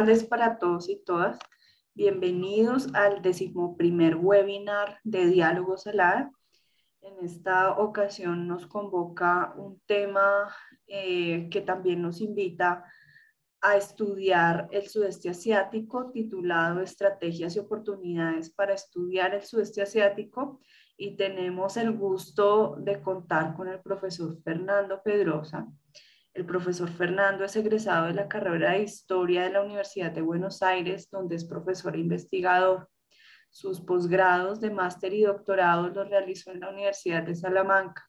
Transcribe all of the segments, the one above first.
tardes para todos y todas. Bienvenidos al decimoprimer webinar de Diálogo Salada. En esta ocasión nos convoca un tema eh, que también nos invita a estudiar el sudeste asiático, titulado Estrategias y oportunidades para estudiar el sudeste asiático. Y tenemos el gusto de contar con el profesor Fernando Pedrosa, el profesor Fernando es egresado de la carrera de Historia de la Universidad de Buenos Aires, donde es profesor e investigador. Sus posgrados de máster y doctorado los realizó en la Universidad de Salamanca.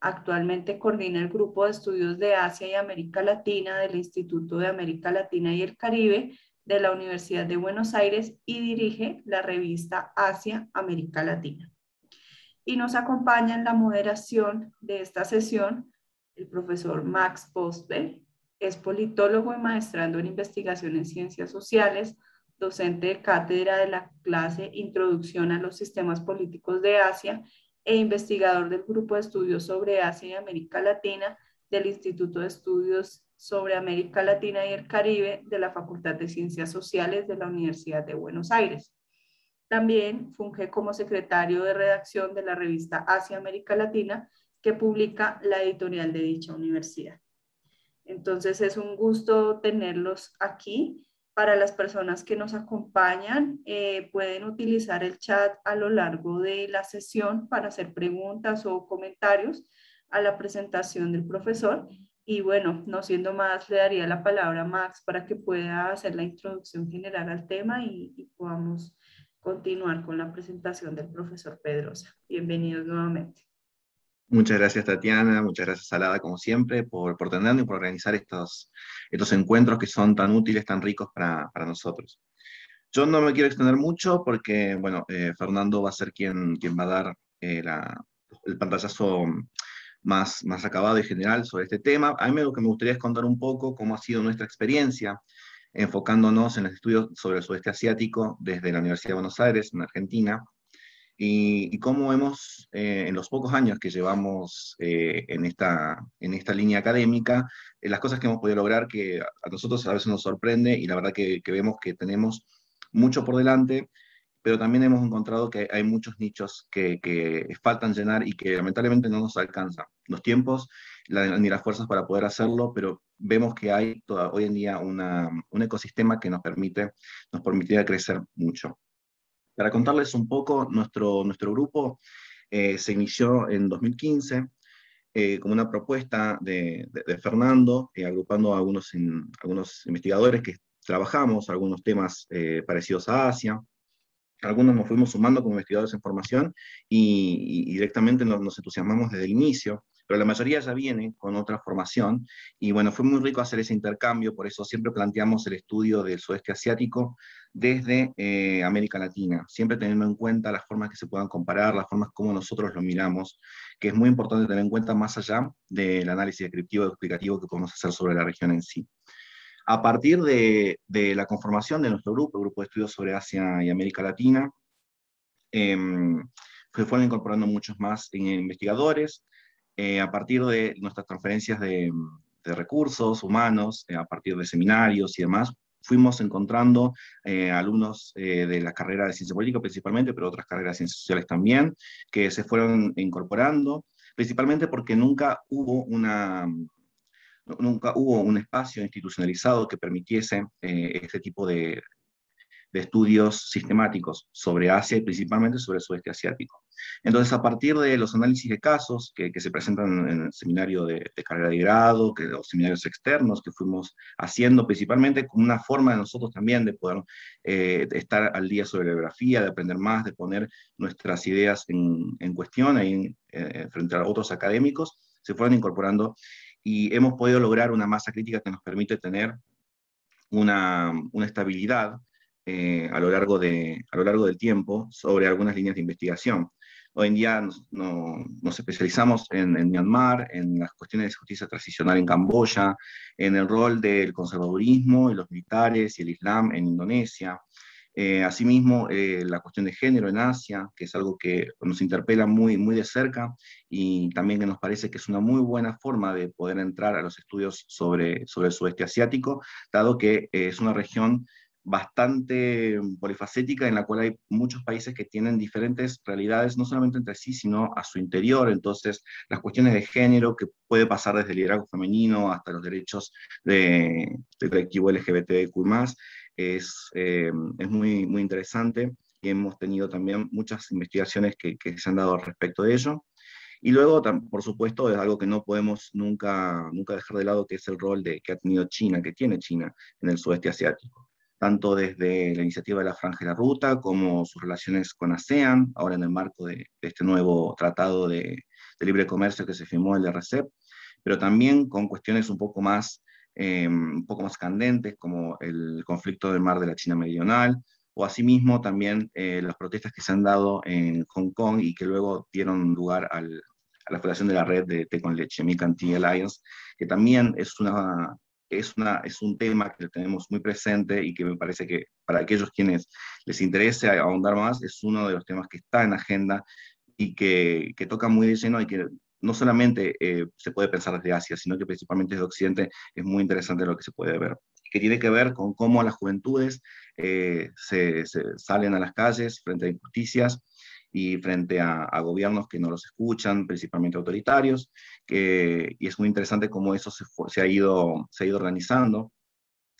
Actualmente coordina el grupo de estudios de Asia y América Latina del Instituto de América Latina y el Caribe de la Universidad de Buenos Aires y dirige la revista Asia América Latina. Y nos acompaña en la moderación de esta sesión el profesor Max Postel es politólogo y maestrando en investigación en ciencias sociales, docente de cátedra de la clase Introducción a los Sistemas Políticos de Asia e investigador del Grupo de Estudios sobre Asia y América Latina del Instituto de Estudios sobre América Latina y el Caribe de la Facultad de Ciencias Sociales de la Universidad de Buenos Aires. También funge como secretario de redacción de la revista Asia América Latina que publica la editorial de dicha universidad. Entonces es un gusto tenerlos aquí. Para las personas que nos acompañan, eh, pueden utilizar el chat a lo largo de la sesión para hacer preguntas o comentarios a la presentación del profesor. Y bueno, no siendo más, le daría la palabra a Max para que pueda hacer la introducción general al tema y podamos continuar con la presentación del profesor Pedrosa. Bienvenidos nuevamente. Muchas gracias Tatiana, muchas gracias Salada, como siempre por, por tenernos y por organizar estos, estos encuentros que son tan útiles, tan ricos para, nosotros. Yo no me quiero extender mucho porque, bueno, eh, Fernando va a ser quien, quien va a dar eh, el pantallazo más, más acabado y general sobre este tema. A mí lo que me gustaría es contar un poco cómo ha sido nuestra experiencia enfocándonos en los estudios sobre el sudeste asiático desde la Universidad de Buenos Aires, en Argentina, y, cómo hemos, eh, en los pocos años que llevamos eh, en, esta, en esta línea académica, eh, las cosas que hemos podido lograr que a nosotros a veces nos sorprende y la verdad que, vemos que tenemos mucho por delante, pero también hemos encontrado que hay muchos nichos que, que, faltan llenar y que lamentablemente no nos alcanzan los tiempos ni las fuerzas para poder hacerlo, pero vemos que hay hoy en día un ecosistema que nos permite, nos crecer mucho. Para contarles un poco, nuestro, nuestro grupo eh, se inició en 2015 eh, como una propuesta de, Fernando, eh, agrupando a algunos, algunos investigadores que trabajamos, algunos temas eh, parecidos a Asia. Algunos nos fuimos sumando como investigadores en formación y, directamente nos entusiasmamos desde el inicio pero la mayoría ya viene con otra formación y bueno, fue muy rico hacer ese intercambio, por eso siempre planteamos el estudio del sudeste asiático desde eh, América Latina, siempre teniendo en cuenta las formas que se puedan comparar, las formas como nosotros lo miramos, que es muy importante tener en cuenta más allá del análisis descriptivo y explicativo que podemos hacer sobre la región en sí. A partir de, la conformación de nuestro grupo, el Grupo de Estudios sobre Asia y América Latina, em, se fueron incorporando muchos más investigadores, eh, a partir de nuestras transferencias de, recursos humanos, eh, a partir de seminarios y demás, fuimos encontrando eh, alumnos de la carrera de ciencia política principalmente, pero otras carreras de ciencias sociales también, que se fueron incorporando, principalmente porque nunca hubo un espacio institucionalizado que permitiese este tipo de, de estudios sistemáticos sobre Asia y principalmente sobre el sudeste asiático. Entonces, a partir de los análisis de casos que, se presentan en el seminario de, carrera de grado, que, los seminarios externos que fuimos haciendo, principalmente como una forma de nosotros también de poder eh, estar al día sobre la biografía, de aprender más, de poner nuestras ideas en, cuestión ahí, eh, frente a otros académicos, se fueron incorporando y hemos podido lograr una masa crítica que nos permite tener una, estabilidad eh, a, lo largo de, a lo largo del tiempo sobre algunas líneas de investigación. Hoy en día nos, especializamos en, Myanmar, en las cuestiones de justicia transicional en Camboya, en el rol del conservadurismo y los militares y el Islam en Indonesia. Eh, asimismo, eh, la cuestión de género en Asia, que es algo que nos interpela muy, muy de cerca y también que nos parece que es una muy buena forma de poder entrar a los estudios sobre, sobre el sudeste asiático, dado que eh, es una región bastante mm, polifacética en la cual hay muchos países que tienen diferentes realidades, no solamente entre sí, sino a su interior. Entonces, las cuestiones de género, que puede pasar desde el liderazgo femenino hasta los derechos de, del colectivo LGBTQ+, es, eh, es muy, muy interesante y hemos tenido también muchas investigaciones que, que se han dado al respecto de ello. Y luego, por supuesto, es algo que no podemos nunca, nunca dejar de lado, que es el rol de, que ha tenido China, que tiene China en el sudeste asiático tanto desde la iniciativa de la Franja y la Ruta como sus relaciones con ASEAN, ahora en el marco de, este nuevo tratado de, libre comercio que se firmó el RCEP, pero también con cuestiones un poco más, eh, un poco más candentes como el conflicto del mar de la China Meridional, o asimismo también eh, las protestas que se han dado en Hong Kong y que luego dieron lugar a la fundación de la red de Té con Leche, Micanti Alliance, que también es una es, una, es un tema que tenemos muy presente y que me parece que para aquellos quienes les interese ahondar más, es uno de los temas que está en agenda y que, que toca muy de lleno y que no solamente eh, se puede pensar desde Asia, sino que principalmente desde Occidente es muy interesante lo que se puede ver, que tiene que ver con cómo las juventudes eh, se, se, salen a las calles frente a injusticias y frente a, gobiernos que no los escuchan, principalmente autoritarios, y es muy interesante cómo eso se, se, ha ido, se ha ido organizando.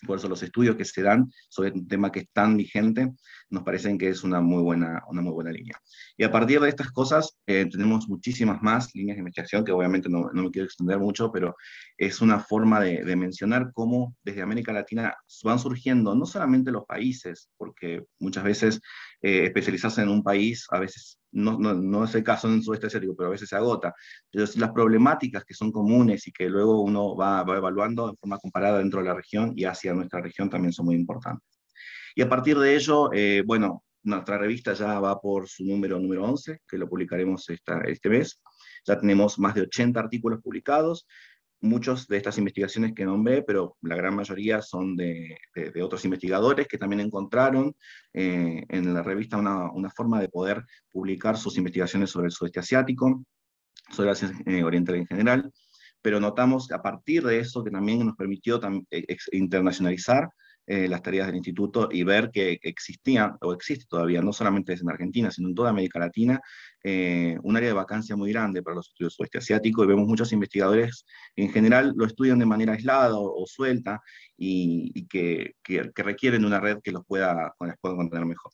Por eso los estudios que se dan sobre un tema que es tan vigente nos parecen que es una muy buena, una muy buena línea. Y a partir de estas cosas, eh, tenemos muchísimas más líneas de investigación, que obviamente no, me quiero extender mucho, pero es una forma de, mencionar cómo desde América Latina van surgiendo no solamente los países, porque muchas veces eh, especializarse en un país, a veces, no, es el caso en el sudeste asiático, pero a veces se agota, Entonces, las problemáticas que son comunes y que luego uno va, va evaluando en forma comparada dentro de la región y hacia nuestra región también son muy importantes. Y a partir de ello, eh, bueno, nuestra revista ya va por su número número 11, que lo publicaremos este mes. Ya tenemos más de 80 artículos publicados, muchas de estas investigaciones que nombré, pero la gran mayoría son de, de, otros investigadores que también encontraron eh, en la revista una, una, forma de poder publicar sus investigaciones sobre el sudeste asiático, sobre Asia eh, oriental en general, pero notamos a partir de eso que también nos permitió internacionalizar eh, las tareas del instituto y ver que existía, o existe todavía, no solamente en Argentina, sino en toda América Latina, eh, un área de vacancia muy grande para los estudios oeste asiático y vemos muchos investigadores en general lo estudian de manera aislada o, suelta y, que, requieren una red que los pueda, con pueda contener mejor.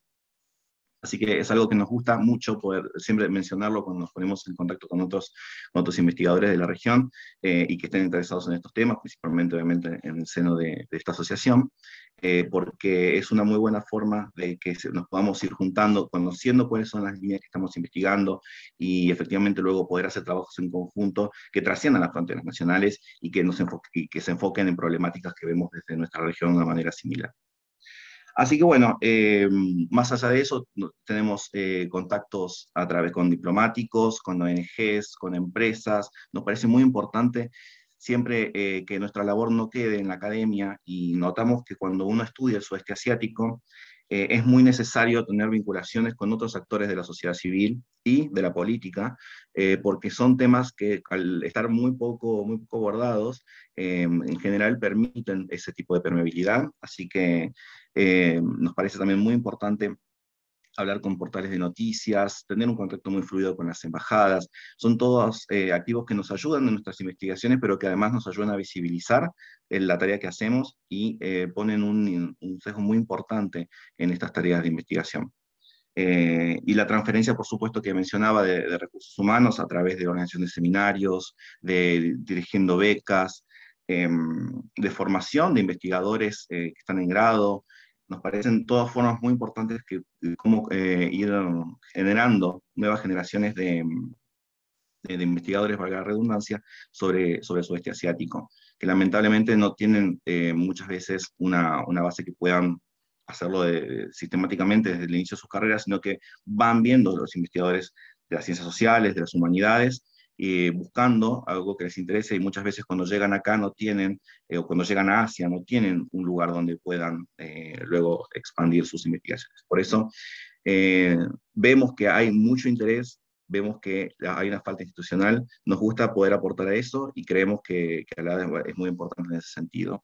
Así que es algo que nos gusta mucho poder siempre mencionarlo cuando nos ponemos en contacto con otros, investigadores de la región eh, y que estén interesados en estos temas, principalmente obviamente en el seno de, esta asociación, eh, porque es una muy buena forma de que nos podamos ir juntando, conociendo cuáles son las líneas que estamos investigando y efectivamente luego poder hacer trabajos en conjunto que trasciendan las fronteras nacionales y que, y que se enfoquen en problemáticas que vemos desde nuestra región de una manera similar. Así que bueno, eh, más allá de eso, tenemos eh, contactos a través con diplomáticos, con ONGs, con empresas. Nos parece muy importante siempre eh, que nuestra labor no quede en la academia y notamos que cuando uno estudia el sudeste asiático, es muy necesario tener vinculaciones con otros actores de la sociedad civil y de la política, porque son temas que al estar muy poco, muy abordados, en general permiten ese tipo de permeabilidad, así que eh, nos parece también muy importante hablar con portales de noticias, tener un contacto muy fluido con las embajadas. Son todos eh, activos que nos ayudan en nuestras investigaciones, pero que además nos ayudan a visibilizar eh, la tarea que hacemos y ponen un, sesgo muy importante en estas tareas de investigación. y la transferencia, por supuesto, que mencionaba de, de recursos humanos a través de organización de seminarios, de, dirigiendo becas, em, de formación de investigadores que están en grado, nos parecen todas formas muy importantes que eh, cómo eh, ir generando nuevas generaciones de, de, investigadores, valga la redundancia, sobre, sobre el sudeste asiático, que lamentablemente no tienen eh, muchas veces una, una, base que puedan hacerlo sistemáticamente desde el inicio de sus carreras, sino que van viendo los investigadores de las ciencias sociales, de las humanidades, eh, buscando algo que les interese y muchas veces cuando llegan acá no tienen, eh, o cuando llegan a Asia no tienen un lugar donde puedan eh, luego expandir sus investigaciones. Por eso eh, vemos que hay mucho interés, vemos que hay una falta institucional, nos gusta poder aportar a eso y creemos que, que es muy importante en ese sentido.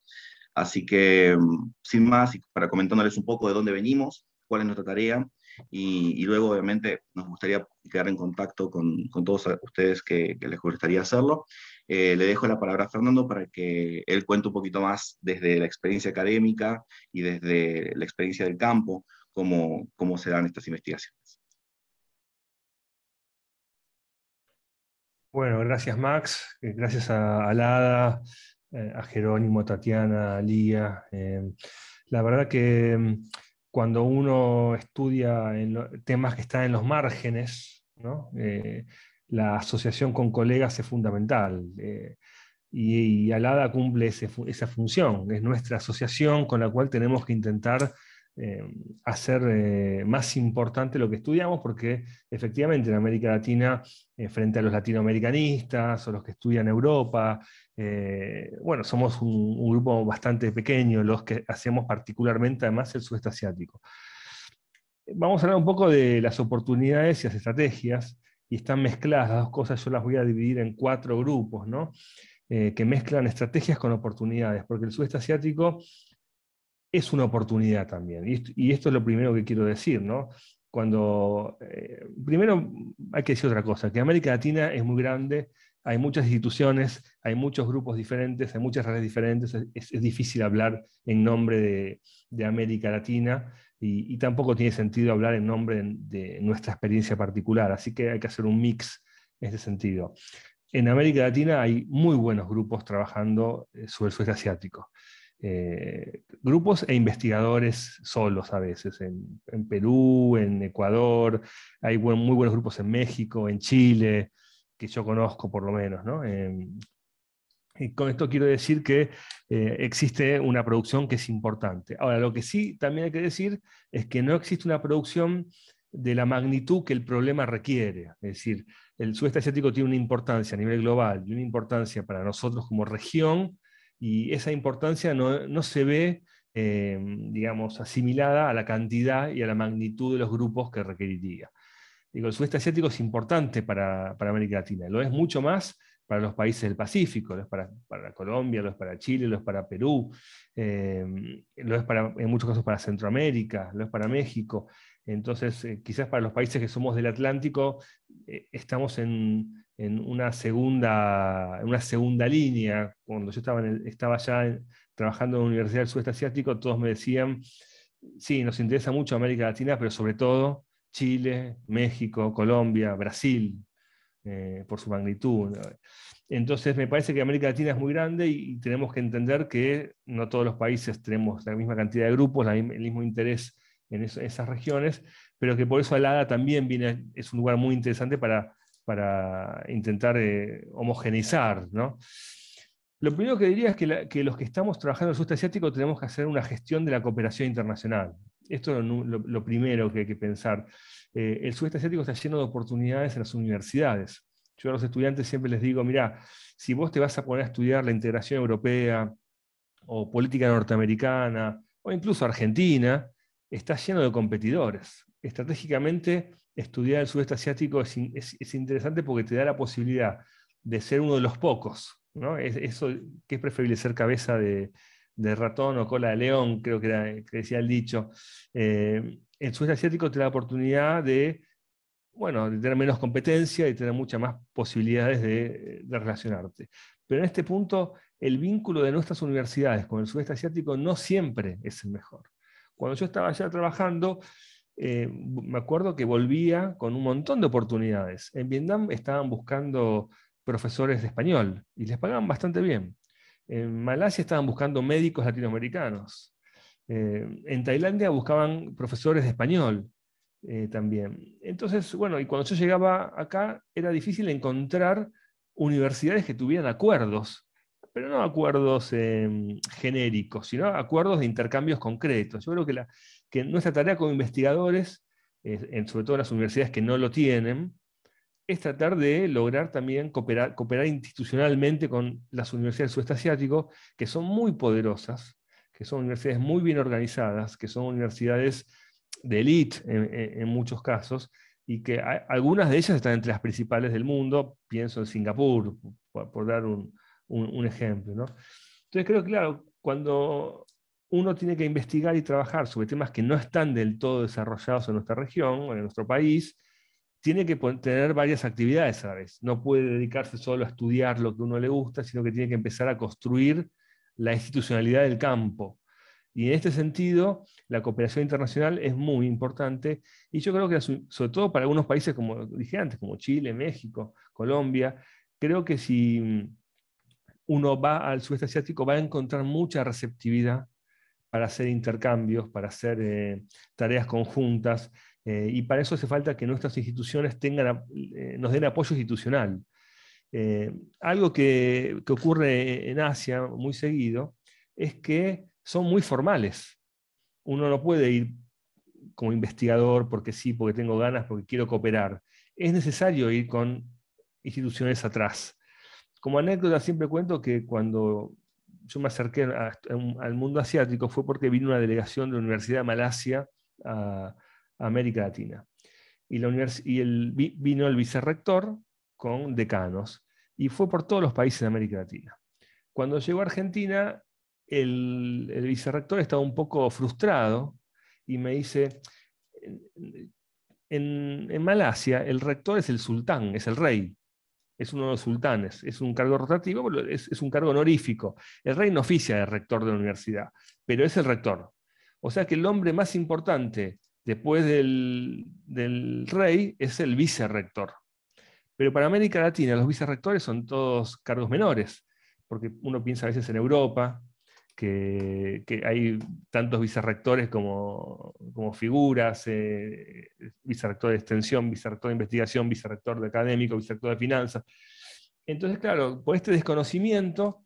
Así que, mm, sin más, para comentándoles un poco de dónde venimos, cuál es nuestra tarea, y, luego, obviamente, nos gustaría quedar en contacto con, todos ustedes que, les gustaría hacerlo. Eh, le dejo la palabra a Fernando para que él cuente un poquito más desde la experiencia académica y desde la experiencia del campo, cómo, se dan estas investigaciones. Bueno, gracias Max, eh, gracias a Alada, eh, a Jerónimo, Tatiana, a Lía. la verdad que mm, cuando uno estudia temas que están en los márgenes, eh, la asociación con colegas es fundamental. Eh, y, Alada cumple esa función, es nuestra asociación con la cual tenemos que intentar Em, hacer eh, más importante lo que estudiamos, porque efectivamente en América Latina, eh, frente a los latinoamericanistas o los que estudian Europa, eh, bueno, somos un, grupo bastante pequeño, los que hacemos particularmente además el sudeste asiático. Vamos a hablar un poco de las oportunidades y las estrategias, y están mezcladas las dos cosas, yo las voy a dividir en cuatro grupos, ¿no? que mezclan estrategias con oportunidades, porque el sudeste asiático es una oportunidad también. Y, esto es lo primero que quiero decir, ¿no? Cuando, eh, primero hay que decir otra cosa, que América Latina es muy grande, hay muchas instituciones, hay muchos grupos diferentes, hay muchas redes diferentes, es, difícil hablar en nombre de, América Latina y, tampoco tiene sentido hablar en nombre de, nuestra experiencia particular, así que hay que hacer un mix en ese sentido. En América Latina hay muy buenos grupos trabajando eh, sobre el suelo asiático. Eh, grupos e investigadores solos a veces, en, Perú, en Ecuador, hay muy buenos grupos en México, en Chile, que yo conozco por lo menos. Em, y con esto quiero decir que eh, existe una producción que es importante. Ahora, lo que sí también hay que decir es que no existe una producción de la magnitud que el problema requiere. Es decir, el sudeste asiático tiene una importancia a nivel global y una importancia para nosotros como región y esa importancia no, se ve, em, digamos, asimilada a la cantidad y a la magnitud de los grupos que requeriría. Digo, el sudeste asiático es importante para, América Latina, lo es mucho más para los países del Pacífico, lo es para, Colombia, lo es para Chile, lo es para Perú, em, lo es para, en muchos casos para Centroamérica, lo es para México. Entonces, eh, quizás para los países que somos del Atlántico, eh, estamos en, en una segunda, en una segunda línea. Cuando yo estaba, estaba ya trabajando en la Universidad del Sudeste Asiático, todos me decían, sí, nos interesa mucho América Latina, pero sobre todo Chile, México, Colombia, Brasil, eh, por su magnitud. Entonces, me parece que América Latina es muy grande y, tenemos que entender que no todos los países tenemos la misma cantidad de grupos, el mismo interés en esas regiones, pero que por eso Alada también viene, es un lugar muy interesante para para intentar eh, homogeneizar, Lo primero que diría es que, los que estamos trabajando en el sudeste asiático tenemos que hacer una gestión de la cooperación internacional. Esto es lo, primero que hay que pensar. Eh, el sudeste asiático está lleno de oportunidades en las universidades. Yo a los estudiantes siempre les digo, mira, si vos te vas a poner a estudiar la integración europea o política norteamericana o incluso argentina, está lleno de competidores. Estratégicamente estudiar el sudeste asiático es, interesante porque te da la posibilidad de ser uno de los pocos, ¿no? eso que es preferible ser cabeza de, ratón o cola de león, creo que, era, decía el dicho. Eh, el sudeste asiático te da la oportunidad de, bueno, de tener menos competencia y tener muchas más posibilidades de, de relacionarte. Pero en este punto, el vínculo de nuestras universidades con el sudeste asiático no siempre es el mejor. Cuando yo estaba allá trabajando, eh, me acuerdo que volvía con un montón de oportunidades. En Vietnam estaban buscando profesores de español y les pagaban bastante bien. En Malasia estaban buscando médicos latinoamericanos. Eh, en Tailandia buscaban profesores de español eh, también. Entonces, bueno, y cuando yo llegaba acá era difícil encontrar universidades que tuvieran acuerdos, pero no acuerdos em, genéricos, sino acuerdos de intercambios concretos. Yo creo que la, que nuestra tarea como investigadores, sobre todo en las universidades que no lo tienen, es tratar de lograr también cooperar, cooperar institucionalmente con las universidades del sudeste asiático, que son muy poderosas, que son universidades muy bien organizadas, que son universidades de élite en, muchos casos, y que algunas de ellas están entre las principales del mundo, pienso en Singapur, por, dar un, ejemplo. ¿no? Entonces creo que, claro, cuando uno tiene que investigar y trabajar sobre temas que no están del todo desarrollados en nuestra región o en nuestro país, tiene que tener varias actividades a la vez. No puede dedicarse solo a estudiar lo que a uno le gusta, sino que tiene que empezar a construir la institucionalidad del campo. Y en este sentido, la cooperación internacional es muy importante y yo creo que sobre todo para algunos países, como dije antes, como Chile, México, Colombia, creo que si mm, uno va al sudeste asiático va a encontrar mucha receptividad para hacer intercambios, para hacer eh, tareas conjuntas, eh, y para eso hace falta que nuestras instituciones tengan, eh, nos den apoyo institucional. algo que, que, ocurre en Asia muy seguido es que son muy formales. Uno no puede ir como investigador porque sí, porque tengo ganas, porque quiero cooperar. Es necesario ir con instituciones atrás. Como anécdota siempre cuento que cuando yo me acerqué al mundo asiático fue porque vino una delegación de la Universidad de Malasia a, América Latina. Y, la y el, vino el vicerrector con decanos y fue por todos los países de América Latina. Cuando llegó a Argentina, el, vicerrector estaba un poco frustrado y me dice, en Malasia el rector es el sultán, es el rey es uno de los sultanes, es un cargo rotativo, es, un cargo honorífico. El rey no oficia de rector de la universidad, pero es el rector. O sea que el hombre más importante después del, del rey es el vicerrector. Pero para América Latina los vicerrectores son todos cargos menores, porque uno piensa a veces en Europa, que, hay tantos vicerrectores como, figuras, eh, vicerrector de extensión, vicerrector de investigación, vicerrector de académico, vicerrector de finanzas. Entonces, claro, por este desconocimiento,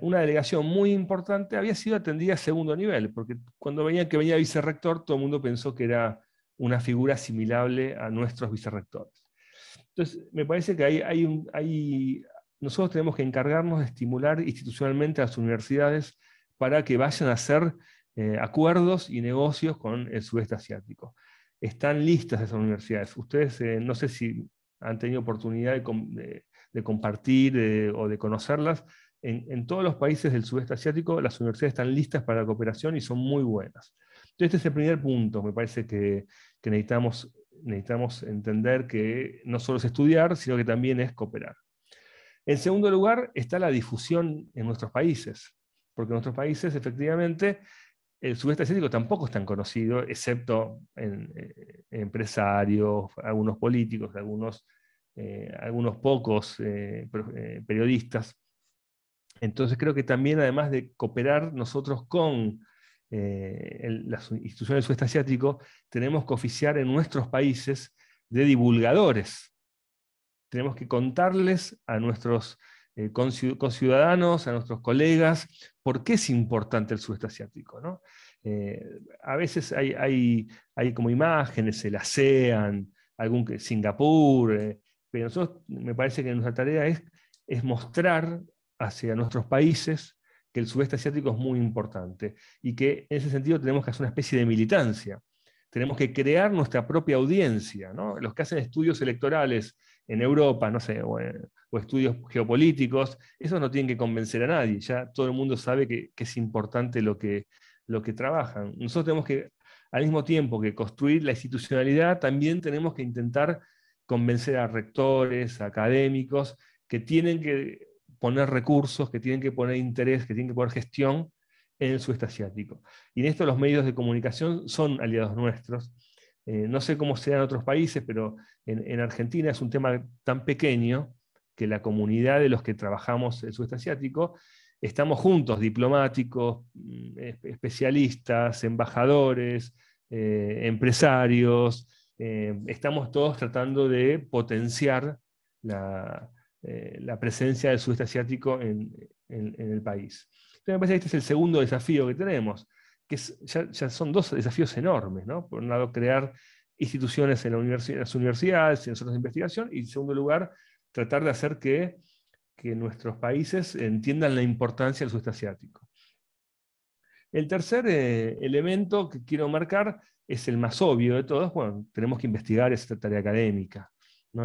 una delegación muy importante había sido atendida a segundo nivel, porque cuando venía que venía vicerrector, todo el mundo pensó que era una figura asimilable a nuestros vicerrectores. Entonces, me parece que hay, nosotros tenemos que encargarnos de estimular institucionalmente a las universidades para que vayan a hacer eh, acuerdos y negocios con el sudeste asiático. Están listas esas universidades. Ustedes eh, no sé si han tenido oportunidad de, compartir o de conocerlas. En, todos los países del sudeste asiático las universidades están listas para la cooperación y son muy buenas. este es el primer punto. Me parece que, necesitamos entender que no solo es estudiar, sino que también es cooperar. En segundo lugar, está la difusión en nuestros países porque en nuestros países efectivamente el sudeste asiático tampoco es tan conocido, excepto en, eh, empresarios, algunos políticos, algunos, eh, algunos pocos eh, periodistas. Entonces creo que también, además de cooperar nosotros con las instituciones del sudeste asiático, tenemos que oficiar en nuestros países de divulgadores. Tenemos que contarles a nuestros eh, con ciudadanos, a nuestros colegas, por qué es importante el sudeste asiático. ¿no? Eh, a veces hay, hay, como imágenes, el ASEAN, algún Singapur, eh, pero nosotros me parece que nuestra tarea es, es mostrar hacia nuestros países que el sudeste asiático es muy importante y que en ese sentido tenemos que hacer una especie de militancia tenemos que crear nuestra propia audiencia. Los que hacen estudios electorales en Europa, no sé, o, eh, estudios geopolíticos, esos no tienen que convencer a nadie, ya todo el mundo sabe que, es importante lo que, lo que trabajan. Nosotros tenemos que, al mismo tiempo que construir la institucionalidad, también tenemos que intentar convencer a rectores, a académicos, que tienen que poner recursos, que tienen que poner interés, que tienen que poner gestión en el sudeste asiático. Y en esto los medios de comunicación son aliados nuestros. Eh, no sé cómo sean en otros países, pero en, Argentina es un tema tan pequeño que la comunidad de los que trabajamos en el sudeste asiático estamos juntos, diplomáticos, mm, especialistas, embajadores, eh, empresarios, eh, estamos todos tratando de potenciar la, presencia del sudeste asiático en el país. Entonces me parece que este es el segundo desafío que tenemos, que ya, son dos desafíos enormes, Por un lado, crear instituciones en, las universidades, en los centros de investigación, y en segundo lugar, tratar de hacer que, nuestros países entiendan la importancia del sudeste asiático. El tercer eh, elemento que quiero marcar es el más obvio de todos, bueno, tenemos que investigar esta tarea académica.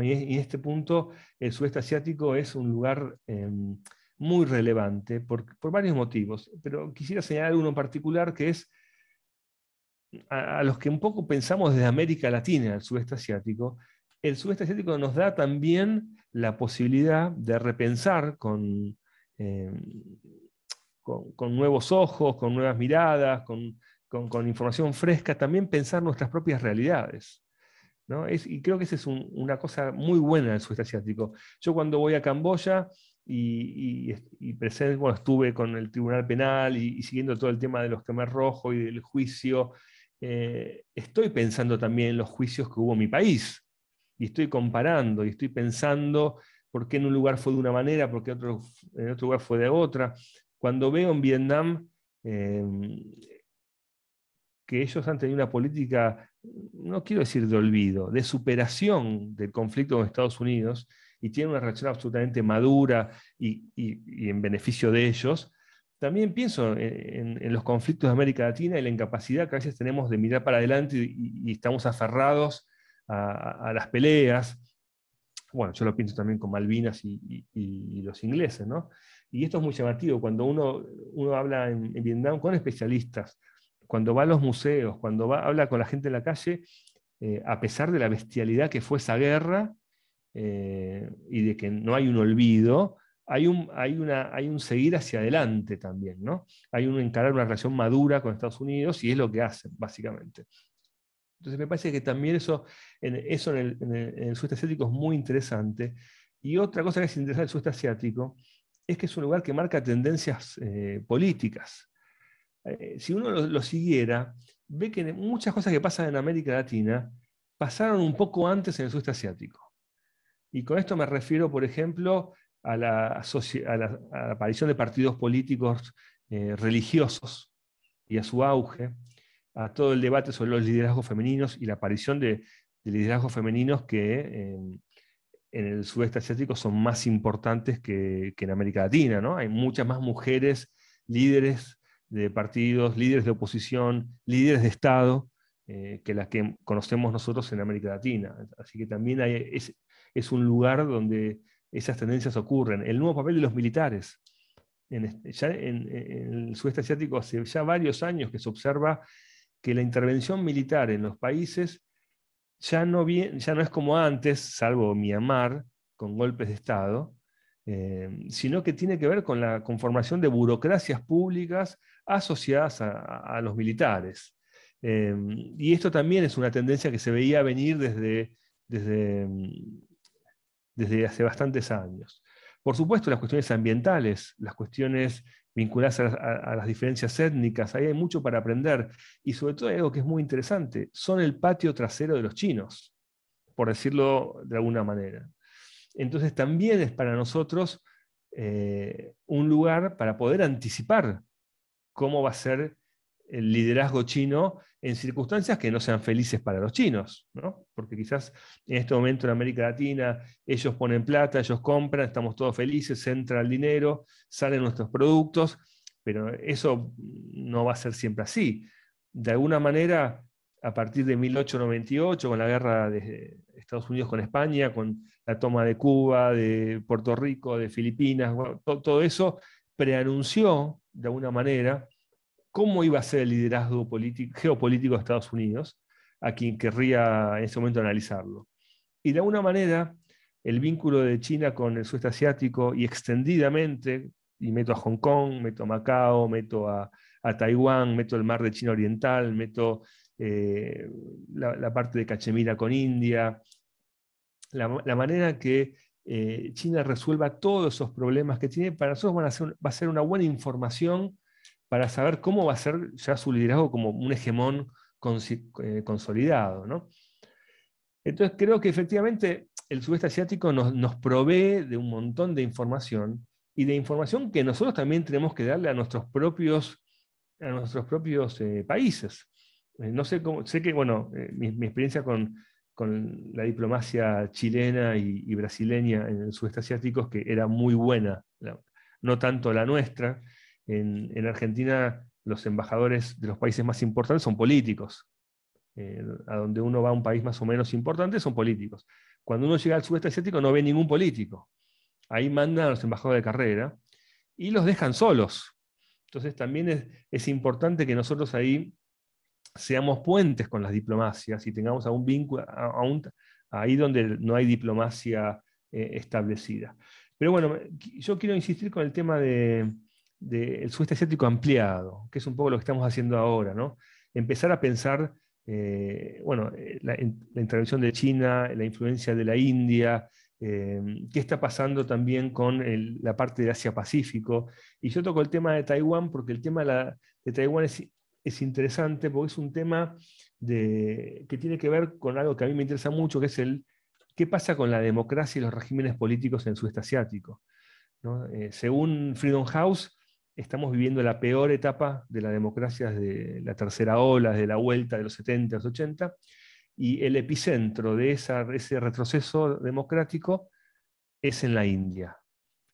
Y, en este punto, el sudeste asiático es un lugar... Em, muy relevante por, por varios motivos, pero quisiera señalar uno en particular que es a, los que un poco pensamos desde América Latina, el sudeste asiático, el sudeste asiático nos da también la posibilidad de repensar con, eh, con, nuevos ojos, con nuevas miradas, con, con, información fresca, también pensar nuestras propias realidades. y creo que esa es una cosa muy buena del sudeste asiático. Yo cuando voy a Camboya, y, presente, bueno, estuve con el Tribunal Penal y, siguiendo todo el tema de los quemar rojo y del juicio, eh, estoy pensando también en los juicios que hubo en mi país. Y estoy comparando y estoy pensando por qué en un lugar fue de una manera, por qué otro, en otro lugar fue de otra. Cuando veo en Vietnam eh, que ellos han tenido una política, no quiero decir de olvido, de superación del conflicto con Estados Unidos, y tienen una reacción absolutamente madura y, en beneficio de ellos, también pienso en, los conflictos de América Latina y la incapacidad que a veces tenemos de mirar para adelante y, estamos aferrados a, las peleas. Bueno, yo lo pienso también con Malvinas y, los ingleses, ¿no? Y esto es muy llamativo, cuando uno, uno habla en, Vietnam con especialistas, cuando va a los museos, cuando va, habla con la gente en la calle, eh, a pesar de la bestialidad que fue esa guerra, eh, y de que no hay un olvido, hay un, hay, una, hay un seguir hacia adelante también, ¿no? Hay un encarar una relación madura con Estados Unidos y es lo que hacen, básicamente. Entonces me parece que también eso en, eso en el, en asiático es muy interesante. Y otra cosa que es interesante el sudeste asiático es que es un lugar que marca tendencias eh, políticas. Eh, si uno lo, siguiera, ve que muchas cosas que pasan en América Latina pasaron un poco antes en el sudeste asiático. Y con esto me refiero, por ejemplo, a la, aparición de partidos políticos eh, religiosos y a su auge, a todo el debate sobre los liderazgos femeninos y la aparición de, liderazgos femeninos que em, en el sudeste asiático son más importantes que, en América Latina. ¿no? Hay muchas más mujeres líderes de partidos, líderes de oposición, líderes de Estado, eh, que las que conocemos nosotros en América Latina. Así que también hay, es un lugar donde esas tendencias ocurren. El nuevo papel de los militares. En, el sudeste asiático hace ya varios años que se observa que la intervención militar en los países ya no, ya no es como antes, salvo Myanmar, con golpes de Estado, eh, sino que tiene que ver con la conformación de burocracias públicas asociadas a, los militares. Eh, y esto también es una tendencia que se veía venir desde, desde desde hace bastantes años. Por supuesto, las cuestiones ambientales, las cuestiones vinculadas a, las diferencias étnicas, ahí hay mucho para aprender. Y sobre todo hay algo que es muy interesante, son el patio trasero de los chinos, por decirlo de alguna manera. Entonces también es para nosotros eh, un lugar para poder anticipar cómo va a ser el liderazgo chino en circunstancias que no sean felices para los chinos, porque quizás en este momento en América Latina ellos ponen plata, ellos compran, estamos todos felices, entra el dinero, salen nuestros productos, pero eso no va a ser siempre así. De alguna manera, a partir de 1898, con la guerra de Estados Unidos con España, con la toma de Cuba, de Puerto Rico, de Filipinas, todo eso preanunció de alguna manera cómo iba a ser el liderazgo geopolítico de Estados Unidos, a quien querría en ese momento analizarlo. Y de alguna manera, el vínculo de China con el sudeste asiático y extendidamente, y meto a Hong Kong, meto a Macao, meto a, Taiwán, meto el mar de China Oriental, meto eh, la, parte de Cachemira con India, la, manera que eh, China resuelva todos esos problemas que tiene, para nosotros va a ser una buena información para saber cómo va a ser ya su liderazgo como un hegemón eh, consolidado. Entonces creo que efectivamente el sudeste asiático nos, provee de un montón de información y de información que nosotros también tenemos que darle a nuestros propios, a nuestros propios eh, países. Eh, no sé sé que, bueno, mi, experiencia con, la diplomacia chilena y, y brasileña en el sudeste asiático es que era muy buena, no tanto la nuestra, en, Argentina los embajadores de los países más importantes son políticos. Eh, a donde uno va a un país más o menos importante son políticos. Cuando uno llega al sudeste asiático no ve ningún político. Ahí mandan a los embajadores de carrera y los dejan solos. Entonces también es, importante que nosotros ahí seamos puentes con las diplomacias y tengamos algún vínculo, ahí donde no hay diplomacia eh, establecida. Pero bueno, yo quiero insistir con el tema de, del sudeste asiático ampliado, que es un poco lo que estamos haciendo ahora, ¿no? Empezar a pensar, eh, bueno, eh, la, intervención de China, la influencia de la India, eh, qué está pasando también con la parte de Asia-Pacífico. Y yo toco el tema de Taiwán porque el tema de, Taiwán es, interesante porque es un tema que tiene que ver con algo que a mí me interesa mucho, que es el qué pasa con la democracia y los regímenes políticos en el sudeste asiático. según Freedom House, estamos viviendo la peor etapa de la democracia desde la tercera ola, desde la vuelta de los 70, los 80, y el epicentro de esa, ese retroceso democrático es en la India,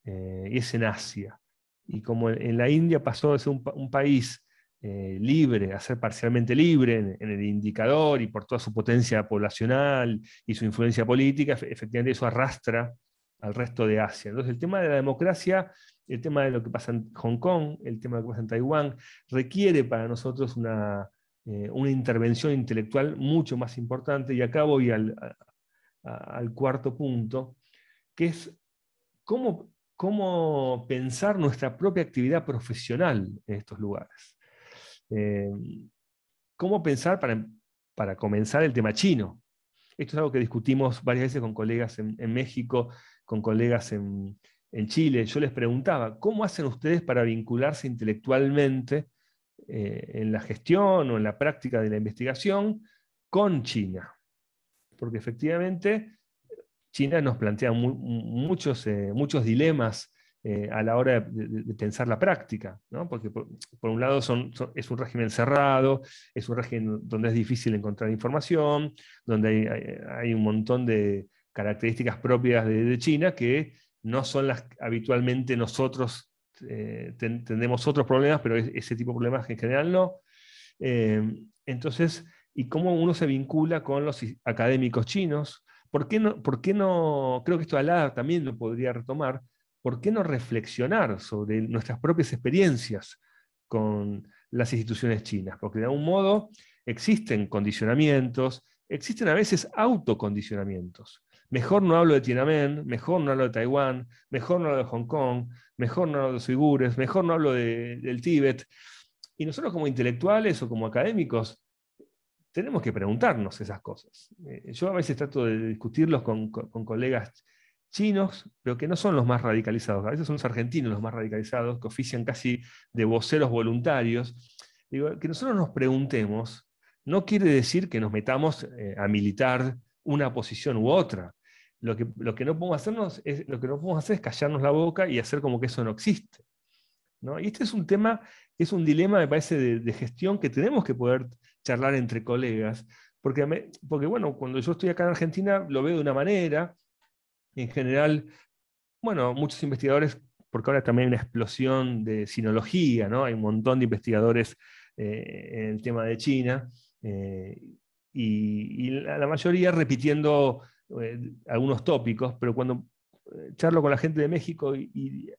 eh, es en Asia. Y como en la India pasó de ser un, país eh, libre, a ser parcialmente libre en, el indicador y por toda su potencia poblacional y su influencia política, efectivamente eso arrastra al resto de Asia. Entonces el tema de la democracia el tema de lo que pasa en Hong Kong, el tema de lo que pasa en Taiwán, requiere para nosotros una, eh, intervención intelectual mucho más importante. Y acá voy al, cuarto punto, que es cómo, cómo, pensar nuestra propia actividad profesional en estos lugares. Eh, cómo pensar para, para comenzar el tema chino. Esto es algo que discutimos varias veces con colegas en México, con colegas en, en Chile, yo les preguntaba, ¿cómo hacen ustedes para vincularse intelectualmente eh, en la gestión o en la práctica de la investigación con China? Porque efectivamente China nos plantea muchos, eh, muchos dilemas eh, a la hora de, pensar la práctica, ¿no? porque por, un lado es un régimen cerrado, es un régimen donde es difícil encontrar información, donde hay, un montón de características propias de China que no son las que habitualmente nosotros eh, tenemos otros problemas, pero ese tipo de problemas en general no. Eh, entonces, ¿y cómo uno se vincula con los académicos chinos? ¿Por qué no, por qué no creo que esto Alá también lo podría retomar, por qué no reflexionar sobre nuestras propias experiencias con las instituciones chinas? Porque de algún modo existen condicionamientos, existen a veces autocondicionamientos. Mejor no hablo de Tiananmen, mejor no hablo de Taiwán, mejor no hablo de Hong Kong, mejor no hablo de los uigures, mejor no hablo del Tíbet. Y nosotros como intelectuales o como académicos tenemos que preguntarnos esas cosas. Eh, yo a veces trato de discutirlos con, colegas chinos, pero que no son los más radicalizados. A veces son los argentinos los más radicalizados, que ofician casi de voceros voluntarios. que nosotros nos preguntemos no quiere decir que nos metamos eh, a militar una posición u otra. Lo que, no podemos hacernos es, lo que no podemos hacer es callarnos la boca y hacer como que eso no existe. Y este es un tema, es un dilema, me parece, de, gestión que tenemos que poder charlar entre colegas. Porque, porque, bueno, cuando yo estoy acá en Argentina lo veo de una manera. En general, bueno, muchos investigadores, porque ahora también hay una explosión de sinología, ¿no? Hay un montón de investigadores eh, en el tema de China. Eh, y, la mayoría repitiendo eh, algunos tópicos, pero cuando eh, charlo con la gente de México y,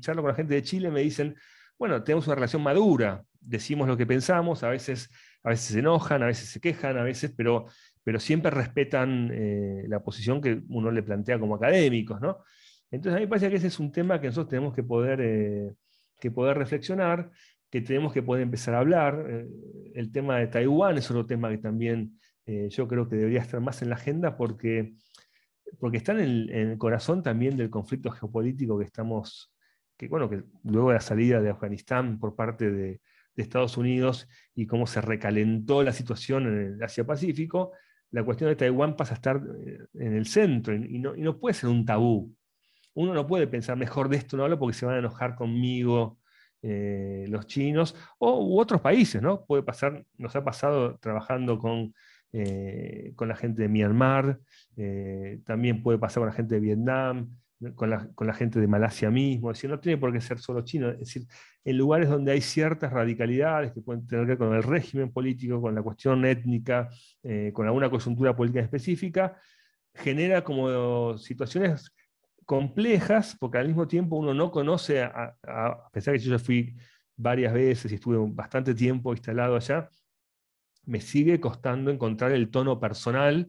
charlo con la gente de Chile, me dicen, bueno, tenemos una relación madura, decimos lo que pensamos, a veces, a veces se enojan, a veces se quejan, a veces, pero, pero siempre respetan eh, la posición que uno le plantea como académicos, ¿no? Entonces a mí me parece que ese es un tema que nosotros tenemos que poder, que poder reflexionar, que tenemos que poder empezar a hablar. el tema de Taiwán es otro tema que también eh, yo creo que debería estar más en la agenda porque, porque están en, el corazón también del conflicto geopolítico que estamos, que bueno, que luego de la salida de Afganistán por parte de, Estados Unidos y cómo se recalentó la situación en el Asia-Pacífico, la cuestión de Taiwán pasa a estar eh, en el centro y no, puede ser un tabú. Uno no puede pensar, mejor de esto no hablo porque se van a enojar conmigo, eh, los chinos o u otros países, ¿no? Puede pasar, nos ha pasado trabajando con eh, con la gente de Myanmar, eh, también puede pasar con la gente de Vietnam, con la, gente de Malasia mismo, es decir, no tiene por qué ser solo chino, es decir, en lugares donde hay ciertas radicalidades que pueden tener que ver con el régimen político, con la cuestión étnica, eh, con alguna coyuntura política específica, genera como situaciones complejas, porque al mismo tiempo uno no conoce, a, pesar de que yo ya fui varias veces y estuve bastante tiempo instalado allá, me sigue costando encontrar el tono personal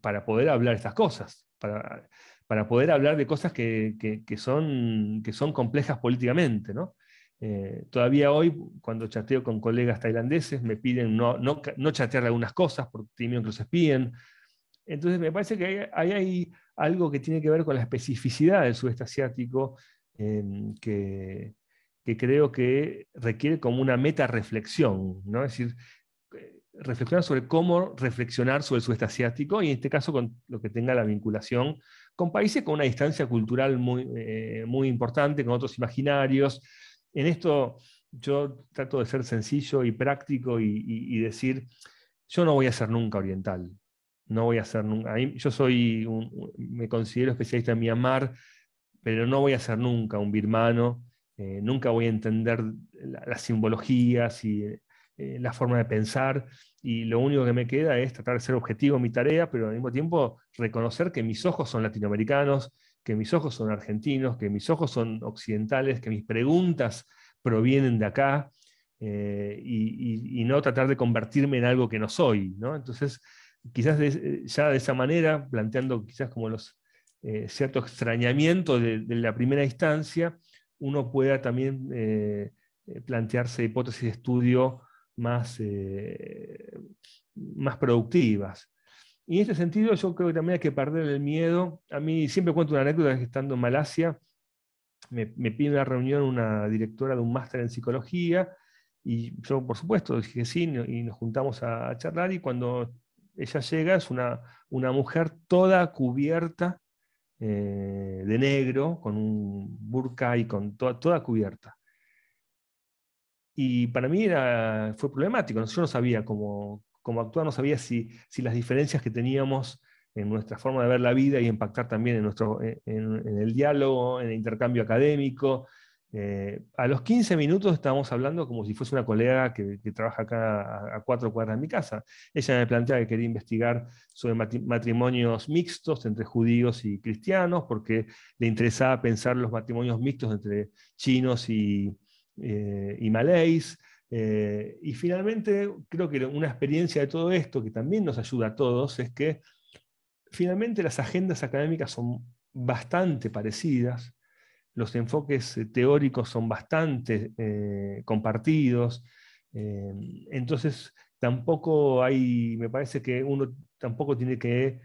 para poder hablar estas cosas, para, para poder hablar de cosas que, son, que son, complejas políticamente. Eh, todavía hoy, cuando chateo con colegas tailandeses, me piden no, no, no chatear algunas cosas porque tienen que los espíen. Entonces, me parece que hay, algo que tiene que ver con la especificidad del sudeste asiático, em, que, que, creo que requiere como una meta reflexión, ¿no? Es decir, reflexionar sobre cómo reflexionar sobre el sudeste asiático y en este caso con lo que tenga la vinculación con países con una distancia cultural muy, eh, muy importante, con otros imaginarios. En esto yo trato de ser sencillo y práctico y, decir, yo no voy a ser nunca oriental, no voy a ser nunca, yo soy, me considero especialista en Myanmar, pero no voy a ser nunca un birmano, eh, nunca voy a entender las simbologías y eh, la forma de pensar y lo único que me queda es tratar de ser objetivo en mi tarea, pero al mismo tiempo reconocer que mis ojos son latinoamericanos, que mis ojos son argentinos, que mis ojos son occidentales, que mis preguntas provienen de acá eh, y, no tratar de convertirme en algo que no soy. ¿no? Entonces, quizás ya de esa manera, planteando quizás como los eh, cierto extrañamiento de, la primera instancia, uno pueda también plantearse hipótesis de estudio más, eh, más productivas. Y en este sentido yo creo que también hay que perder el miedo. A mí siempre cuento una anécdota que estando en Malasia, me, pide una reunión una directora de un máster en psicología y yo por supuesto dije sí y nos juntamos a, charlar y cuando ella llega es una, una mujer toda cubierta eh, de negro, con un burka y con toda cubierta. Y para mí era, fue problemático, yo no sabía cómo, cómo actuar, no sabía si, si las diferencias que teníamos en nuestra forma de ver la vida y impactar también en, nuestro, eh, en, el diálogo, en el intercambio académico. Eh, a los 15 minutos estábamos hablando como si fuese una colega que, trabaja acá a, a, cuatro cuadras de mi casa. Ella me plantea que quería investigar sobre matrimonios mixtos entre judíos y cristianos, porque le interesaba pensar los matrimonios mixtos entre chinos y, eh, y maléis. Eh, y finalmente, creo que una experiencia de todo esto que también nos ayuda a todos es que finalmente las agendas académicas son bastante parecidas, los enfoques eh, teóricos son bastante compartidos, entonces tampoco hay, me parece que uno tampoco tiene que,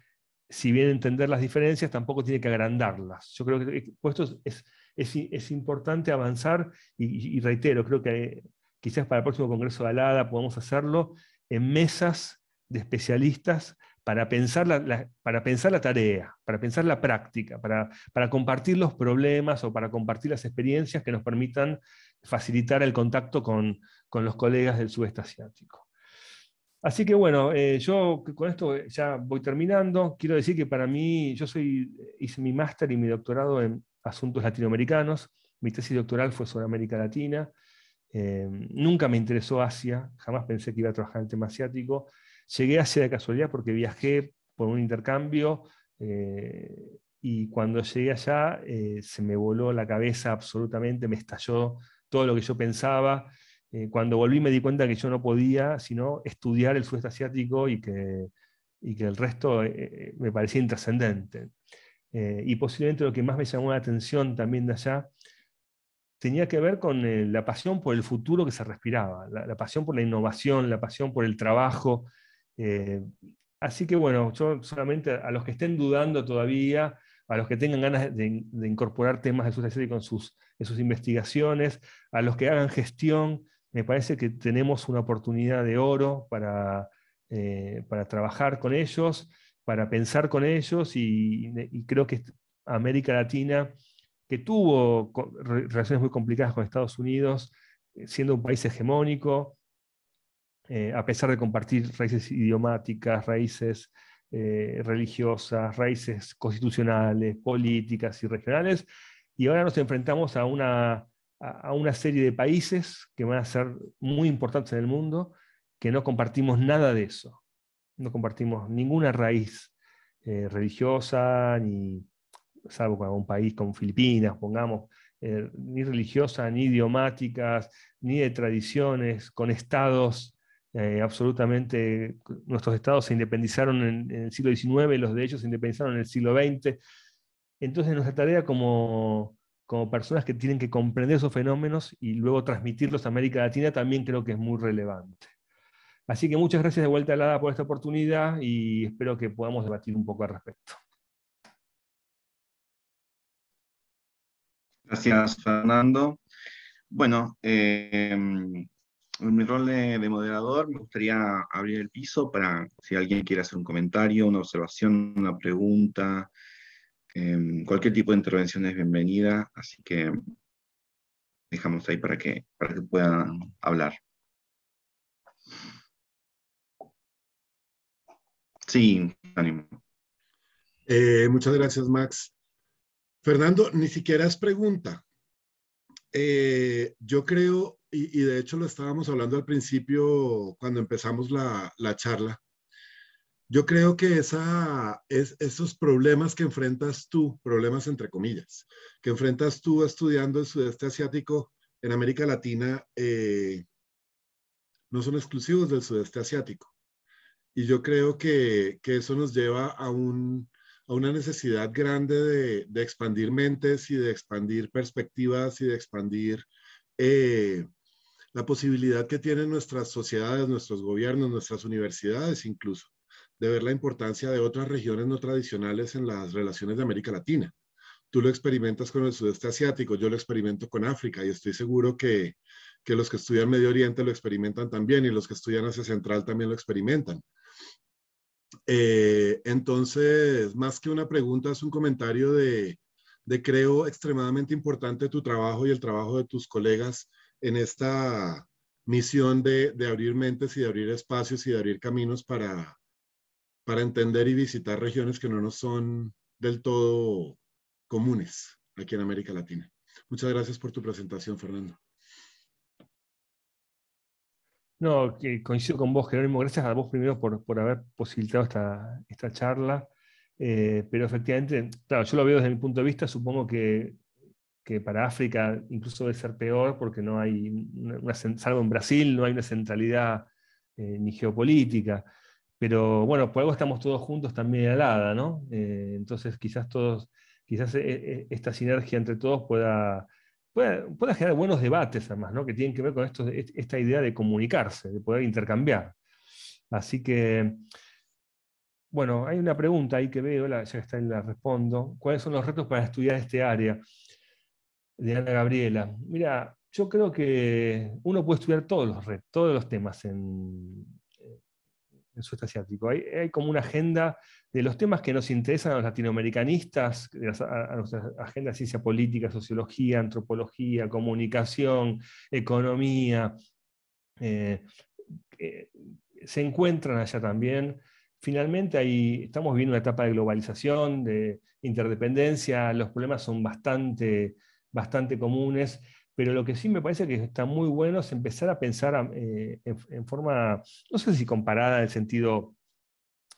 si bien entender las diferencias, tampoco tiene que agrandarlas. Yo creo que esto es es, importante avanzar y, reitero, creo que quizás para el próximo Congreso de Alada podamos hacerlo en mesas de especialistas para pensar la, para pensar la tarea, para pensar la práctica, para, para, compartir los problemas o para compartir las experiencias que nos permitan facilitar el contacto con, los colegas del sudeste asiático. Así que bueno, eh, yo con esto ya voy terminando. Quiero decir que para mí, yo soy, hice mi máster y mi doctorado en, asuntos latinoamericanos. Mi tesis doctoral fue sobre América Latina. Eh, nunca me interesó Asia, jamás pensé que iba a trabajar en el tema asiático. Llegué a Asia de casualidad porque viajé por un intercambio eh, y cuando llegué allá eh, se me voló la cabeza absolutamente, me estalló todo lo que yo pensaba. cuando volví me di cuenta que yo no podía sino estudiar el sudeste asiático y que, y que el resto me parecía intrascendente. Eh, y posiblemente lo que más me llamó la atención también de allá tenía que ver con eh, la pasión por el futuro que se respiraba, la, pasión por la innovación, la pasión por el trabajo. Eh, así que bueno, yo solamente a los que estén dudando todavía, a los que tengan ganas de, incorporar temas de sur y en sus, sus investigaciones, a los que hagan gestión, me parece que tenemos una oportunidad de oro para trabajar con ellos para pensar con ellos y, creo que América Latina, que tuvo relaciones muy complicadas con Estados Unidos, eh, siendo un país hegemónico, eh, a pesar de compartir raíces idiomáticas, raíces eh, religiosas, raíces constitucionales, políticas y regionales. Y ahora nos enfrentamos a una, a una serie de países que van a ser muy importantes en el mundo, que no compartimos nada de eso no compartimos ninguna raíz eh, religiosa, ni, salvo con un país como Filipinas, pongamos, eh, ni religiosa, ni idiomáticas, ni de tradiciones, con estados. Eh, absolutamente, nuestros estados se independizaron en, el siglo XIX, los de ellos se independizaron en el siglo XX. Entonces nuestra tarea como, como personas que tienen que comprender esos fenómenos y luego transmitirlos a América Latina también creo que es muy relevante. Así que muchas gracias de vuelta, Alada, por esta oportunidad y espero que podamos debatir un poco al respecto. Gracias, Fernando. Bueno, eh, en mi rol de, moderador me gustaría abrir el piso para si alguien quiere hacer un comentario, una observación, una pregunta, eh, cualquier tipo de intervención es bienvenida, así que dejamos ahí para que, para que puedan hablar. Sí, ánimo. Eh, muchas gracias, Max. Fernando, ni siquiera es pregunta. Eh, yo creo, y, de hecho lo estábamos hablando al principio cuando empezamos la, charla, yo creo que es, esos problemas que enfrentas tú, problemas entre comillas, que enfrentas tú estudiando el sudeste asiático en América Latina, eh, no son exclusivos del sudeste asiático. Y yo creo que, que eso nos lleva a, un, a una necesidad grande de, de, expandir mentes y de expandir perspectivas y de expandir eh, la posibilidad que tienen nuestras sociedades, nuestros gobiernos, nuestras universidades incluso, de ver la importancia de otras regiones no tradicionales en las relaciones de América Latina. Tú lo experimentas con el sudeste asiático, yo lo experimento con África y estoy seguro que, que los que estudian Medio Oriente lo experimentan también y los que estudian Asia Central también lo experimentan. Eh, entonces, más que una pregunta, es un comentario de, de, creo extremadamente importante tu trabajo y el trabajo de tus colegas en esta misión de, de abrir mentes y de abrir espacios y de abrir caminos para, para entender y visitar regiones que no nos son del todo comunes aquí en América Latina. Muchas gracias por tu presentación, Fernando. No, coincido con vos, Jerónimo. Gracias a vos primero por, haber posibilitado esta, esta charla. Eh, pero efectivamente, claro, yo lo veo desde mi punto de vista, supongo que, para África incluso debe ser peor porque no hay, una, salvo en Brasil, no hay una centralidad eh, ni geopolítica. Pero bueno, por algo estamos todos juntos también alada, ¿no? Eh, entonces quizás todos, quizás esta sinergia entre todos pueda pueda, generar buenos debates, además, ¿no? que tienen que ver con esto, esta idea de comunicarse, de poder intercambiar. Así que, bueno, hay una pregunta ahí que veo, la, ya está, la respondo. ¿Cuáles son los retos para estudiar este área? De Ana Gabriela. Mira, yo creo que uno puede estudiar todos los, retos, todos los temas en, el sudeste asiático. Hay, como una agenda de los temas que nos interesan a los latinoamericanistas, a, nuestras nuestra agenda de ciencia política, sociología, antropología, comunicación, economía. Eh, se encuentran allá también. Finalmente, ahí estamos viviendo una etapa de globalización, de interdependencia, los problemas son bastante, bastante comunes pero lo que sí me parece que está muy bueno es empezar a pensar eh, en, forma, no sé si comparada en el sentido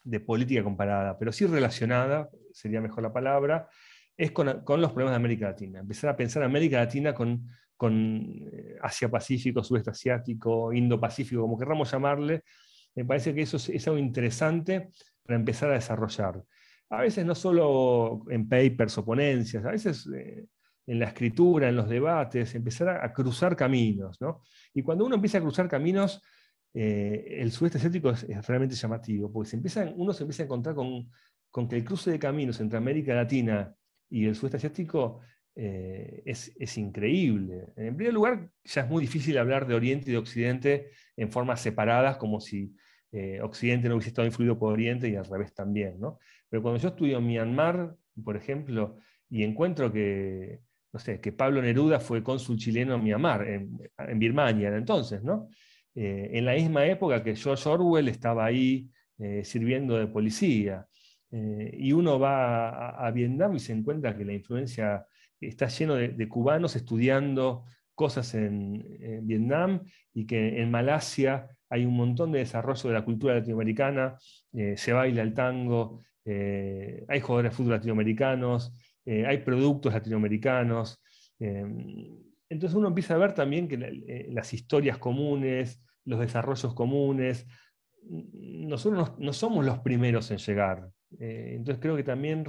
de política comparada, pero sí relacionada, sería mejor la palabra, es con, los problemas de América Latina. Empezar a pensar América Latina con, con eh, Asia-Pacífico, sudeste asiático, Indo-Pacífico, como querramos llamarle, me parece que eso es, algo interesante para empezar a desarrollar a veces no solo en papers o ponencias, a veces eh, en la escritura, en los debates, empezar a, cruzar caminos. Y cuando uno empieza a cruzar caminos, eh, el sudeste asiático es, realmente llamativo, porque se empiezan, uno se empieza a encontrar con, que el cruce de caminos entre América Latina y el sudeste asiático eh, es, increíble. En primer lugar, ya es muy difícil hablar de Oriente y de Occidente en formas separadas, como si eh, Occidente no hubiese estado influido por Oriente y al revés también. Pero cuando yo estudio Myanmar, por ejemplo, y encuentro que que Pablo Neruda fue cónsul chileno en Myanmar, en, Birmania entonces, ¿no? Eh, en la misma época que George Orwell estaba ahí eh, sirviendo de policía. Eh, y uno va a, Vietnam y se encuentra que la influencia está lleno de, cubanos estudiando cosas en, Vietnam y que en Malasia hay un montón de desarrollo de la cultura latinoamericana, se baila el tango, hay jugadores de fútbol latinoamericanos, eh, hay productos latinoamericanos. Em, entonces uno empieza a ver también que eh, las historias comunes, los desarrollos comunes, nosotros no, somos los primeros en llegar. Eh, entonces creo que también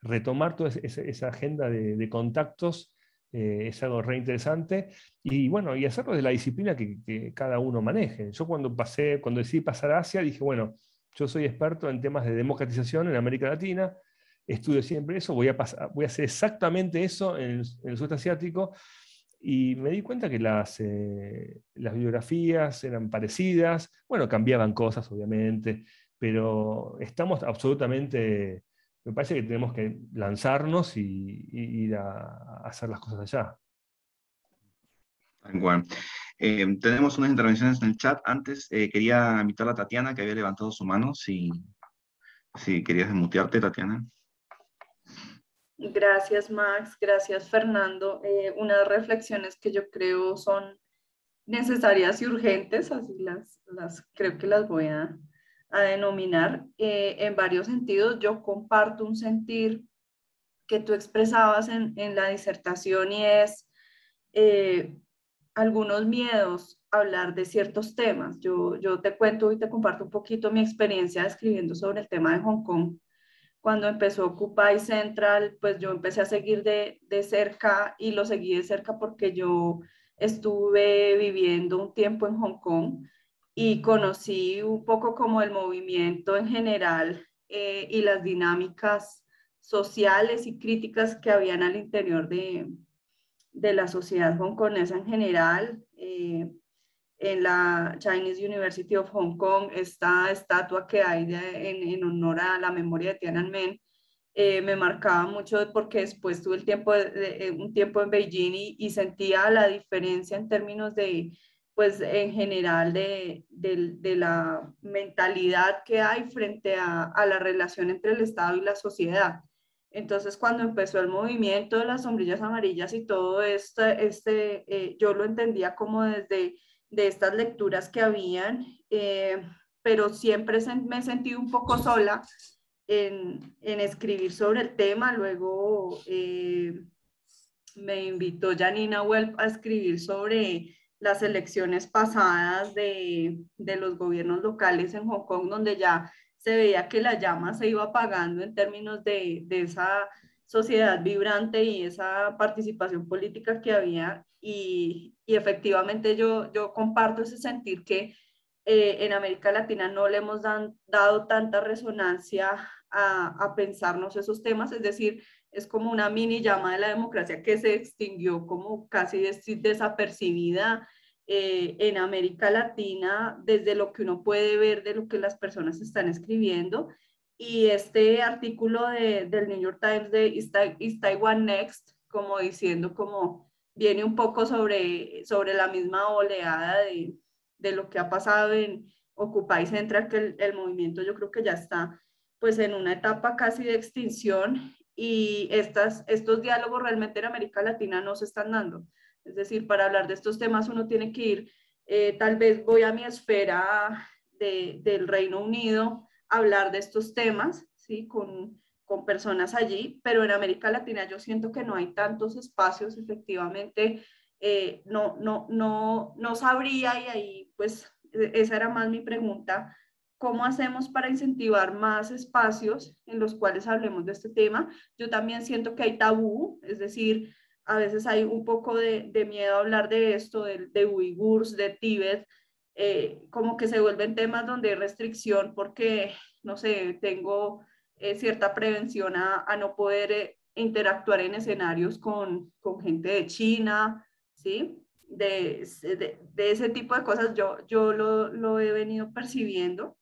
retomar toda esa, agenda de, contactos es algo re interesante. Y bueno, y hacerlo de la disciplina que, que, cada uno maneje. Yo cuando pasé, cuando decidí pasar a Asia, dije, bueno, yo soy experto en temas de democratización en América Latina, estudio siempre eso, voy a, hacer exactamente eso en el, sudeste asiático. Y me di cuenta que las, eh, bibliografías eran parecidas, bueno, cambiaban cosas, obviamente, pero estamos absolutamente, me parece que tenemos que lanzarnos y, ir a, hacer las cosas allá. Bueno, eh, tenemos unas intervenciones en el chat. Antes eh, quería invitar a Tatiana, que había levantado su mano, si, si querías desmutearte, Tatiana. Gracias Max, gracias Fernando. Eh, unas reflexiones que yo creo son necesarias y urgentes, así las, las creo que las voy a, denominar eh, en varios sentidos. Yo comparto un sentir que tú expresabas en, la disertación y es eh, algunos miedos hablar de ciertos temas. Yo, yo te cuento y te comparto un poquito mi experiencia escribiendo sobre el tema de Hong Kong cuando empezó Occupy Central, pues yo empecé a seguir de, cerca y lo seguí de cerca porque yo estuve viviendo un tiempo en Hong Kong y conocí un poco como el movimiento en general eh, y las dinámicas sociales y críticas que habían al interior de, de la sociedad hongkonesa en general. Eh, en la Chinese University of Hong Kong, esta estatua que hay en, en, honor a la memoria de Tiananmen, eh, me marcaba mucho porque después tuve el tiempo de, eh, un tiempo en Beijing y, sentía la diferencia en términos de, pues en general, de, de la mentalidad que hay frente a, a la relación entre el Estado y la sociedad. Entonces, cuando empezó el movimiento de las sombrillas amarillas y todo esto, este, eh, yo lo entendía como desde de estas lecturas que habían, eh, pero siempre me he sentido un poco sola en, escribir sobre el tema. Luego eh, me invitó Janina Huelp a escribir sobre las elecciones pasadas de, los gobiernos locales en Hong Kong, donde ya se veía que la llama se iba apagando en términos de esa sociedad vibrante y esa participación política que había y, efectivamente yo, comparto ese sentir que eh, en América Latina no le hemos dado tanta resonancia a, pensarnos esos temas, es decir, es como una mini llama de la democracia que se extinguió como casi desapercibida eh, en América Latina desde lo que uno puede ver de lo que las personas están escribiendo y este artículo del New York Times de Is, Taiwan Next, como diciendo como viene un poco sobre, sobre la misma oleada de, lo que ha pasado en Occupy Central, que el, movimiento yo creo que ya está pues en una etapa casi de extinción y estas, estos diálogos realmente en América Latina no se están dando. Es decir, para hablar de estos temas uno tiene que ir, eh, tal vez voy a mi esfera del Reino Unido hablar de estos temas, ¿sí? Con, con personas allí, pero en América Latina yo siento que no hay tantos espacios, efectivamente, eh, no, no, no, no sabría y ahí pues e, esa era más mi pregunta, ¿cómo hacemos para incentivar más espacios en los cuales hablemos de este tema? Yo también siento que hay tabú, es decir, a veces hay un poco de, miedo a hablar de esto, de, de uigurs, de Tíbet, eh, como que se vuelven temas donde hay restricción porque, no sé, tengo eh, cierta prevención a, no poder eh, interactuar en escenarios con, con, gente de China, ¿sí? De, de, de, ese tipo de cosas yo, yo lo, lo he venido percibiendo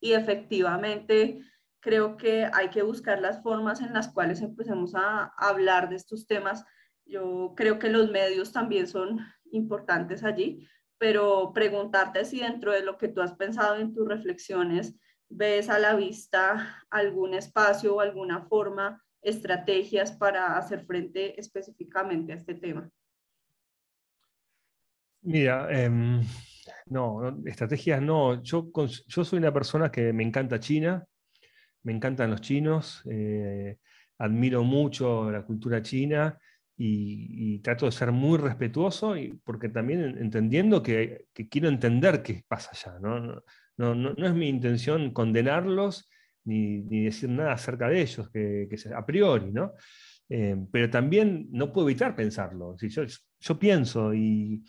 y efectivamente creo que hay que buscar las formas en las cuales empecemos a hablar de estos temas. Yo creo que los medios también son importantes allí, pero preguntarte si dentro de lo que tú has pensado en tus reflexiones ves a la vista algún espacio o alguna forma, estrategias para hacer frente específicamente a este tema. Mira, em, no, estrategias no. Yo, soy una persona que me encanta China, me encantan los chinos, eh, admiro mucho la cultura china y, trato de ser muy respetuoso y, porque también entendiendo que, quiero entender qué pasa allá. ¿no? No, es mi intención condenarlos ni, decir nada acerca de ellos, que, a priori, eh, pero también no puedo evitar pensarlo. Si yo, pienso y,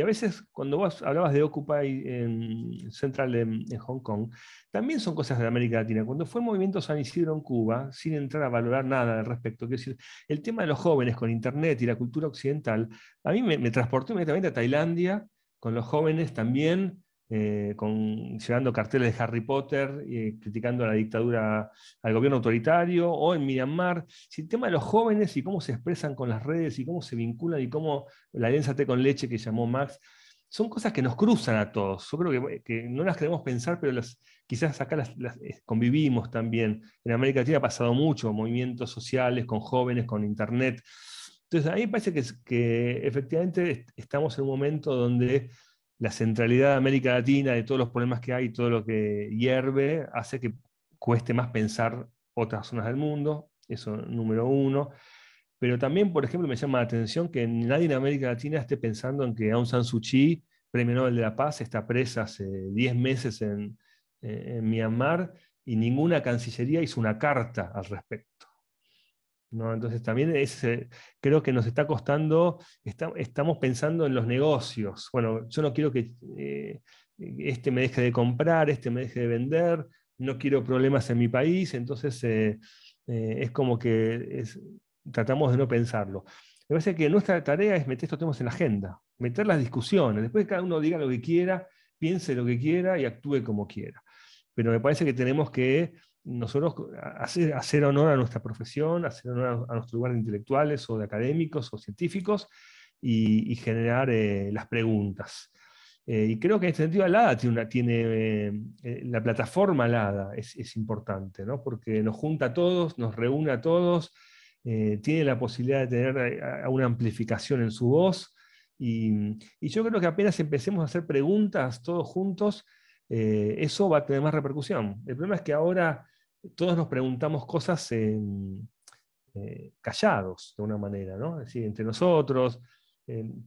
a veces cuando vos hablabas de Occupy en Central en, Hong Kong, también son cosas de América Latina. Cuando fue el movimiento San Isidro en Cuba, sin entrar a valorar nada al respecto, que decir, el tema de los jóvenes con Internet y la cultura occidental, a mí me, me transportó inmediatamente a Tailandia con los jóvenes también eh, llevando carteles de Harry Potter, y eh, criticando a la dictadura, al gobierno autoritario, o en Myanmar. Si el tema de los jóvenes y cómo se expresan con las redes y cómo se vinculan y cómo la alianza té con leche que llamó Max, son cosas que nos cruzan a todos. Yo creo que, eh, no las queremos pensar, pero quizás acá las, convivimos también. En América Latina ha pasado mucho, movimientos sociales con jóvenes, con Internet. Entonces, a mí me parece que, que efectivamente estamos en un momento donde la centralidad de América Latina, de todos los problemas que hay, todo lo que hierve, hace que cueste más pensar otras zonas del mundo, eso número uno. Pero también, por ejemplo, me llama la atención que nadie en América Latina esté pensando en que Aung San Suu Kyi, premio Nobel de la Paz, está presa hace 10 meses en, eh, en Myanmar y ninguna cancillería hizo una carta al respecto. Entonces también eh, creo que nos está costando, estamos pensando en los negocios. Bueno, yo no quiero que eh, este me deje de comprar, este me deje de vender, no quiero problemas en mi país, entonces eh, es como que tratamos de no pensarlo. Me parece que nuestra tarea es meter estos temas en la agenda, meter las discusiones, después cada uno diga lo que quiera, piense lo que quiera y actúe como quiera. Pero me parece que tenemos que nosotros eh, hacer, honor a nuestra profesión, hacer honor a, nuestro lugar de intelectuales o de académicos o científicos y, generar eh, las preguntas. Eh, y creo que en este sentido Alada tiene, la plataforma Alada es, importante, porque nos junta a todos, nos reúne a todos, tiene la posibilidad de tener una amplificación en su voz. Y, yo creo que apenas empecemos a hacer preguntas todos juntos, eso va a tener más repercusión. El problema es que ahora todos nos preguntamos cosas eh, callados, de una manera, ¿no? Es decir, entre nosotros.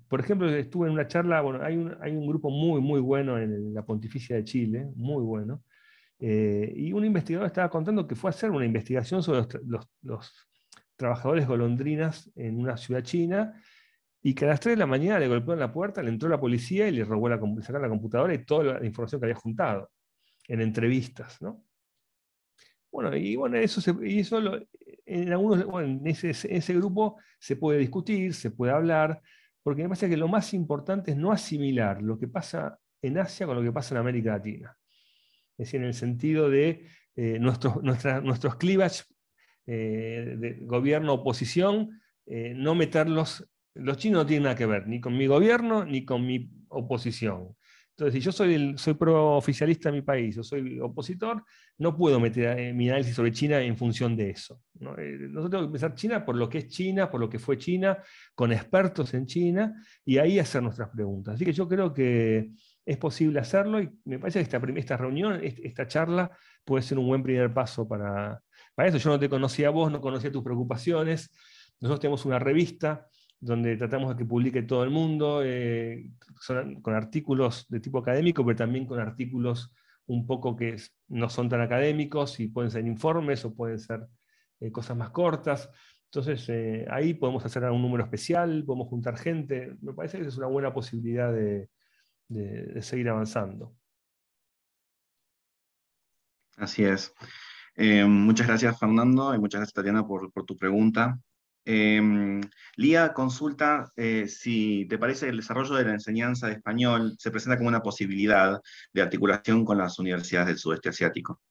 por ejemplo, estuve en una charla, bueno, hay un, grupo muy, muy bueno en la Pontificia de Chile, muy bueno, eh, y un investigador estaba contando que fue a hacer una investigación sobre los, trabajadores golondrinas en una ciudad china, y que a las 3 de la mañana le golpearon la puerta, le entró la policía y le robó la, sacaron la computadora y toda la información que había juntado en entrevistas. ¿no? Bueno, y bueno, eso, en algunos, ese, grupo se puede discutir, se puede hablar, porque me parece que lo más importante es no asimilar lo que pasa en Asia con lo que pasa en América Latina. Es decir, en el sentido de eh, nuestros, nuestra, eh, de gobierno-oposición, eh, no meterlos. Los chinos no tienen nada que ver, ni con mi gobierno, ni con mi oposición. Entonces, si yo soy, pro-oficialista en mi país, o soy opositor, no puedo meter eh, mi análisis sobre China en función de eso. nosotros eh, tenemos que pensar China por lo que es China, por lo que fue China, con expertos en China, y ahí hacer nuestras preguntas. Así que yo creo que es posible hacerlo y me parece que esta, esta reunión, esta charla, puede ser un buen primer paso para eso. Yo no te conocía a vos, no conocía tus preocupaciones. Nosotros tenemos una revista donde tratamos de que publique todo el mundo, eh, con artículos de tipo académico, pero también con artículos un poco que no son tan académicos y pueden ser informes o pueden ser eh, cosas más cortas. Entonces eh, ahí podemos hacer un número especial, podemos juntar gente. Me parece que es una buena posibilidad de, seguir avanzando. Así es. muchas gracias Fernando y muchas gracias Tatiana por tu pregunta. Em, Lía consulta eh, si te parece que el desarrollo de la enseñanza de español se presenta como una posibilidad de articulación con las universidades del sudeste asiático.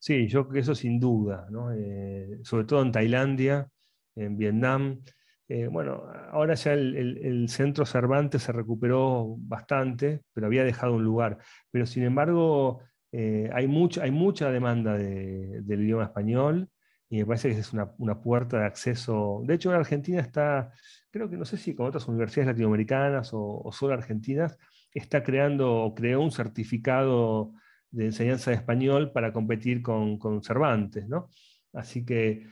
Sí, yo creo que eso sin duda, eh, sobre todo en Tailandia, en Vietnam. Eh, bueno, ahora ya el, centro Cervantes se recuperó bastante, pero había dejado un lugar. Pero sin embargo, hay, mucha demanda del idioma español. Y me parece que es una, puerta de acceso. De hecho, en Argentina está, creo que no sé si con otras universidades latinoamericanas o, solo argentinas, está creando o creó un certificado de enseñanza de español para competir con, con Cervantes, ¿no? Así que,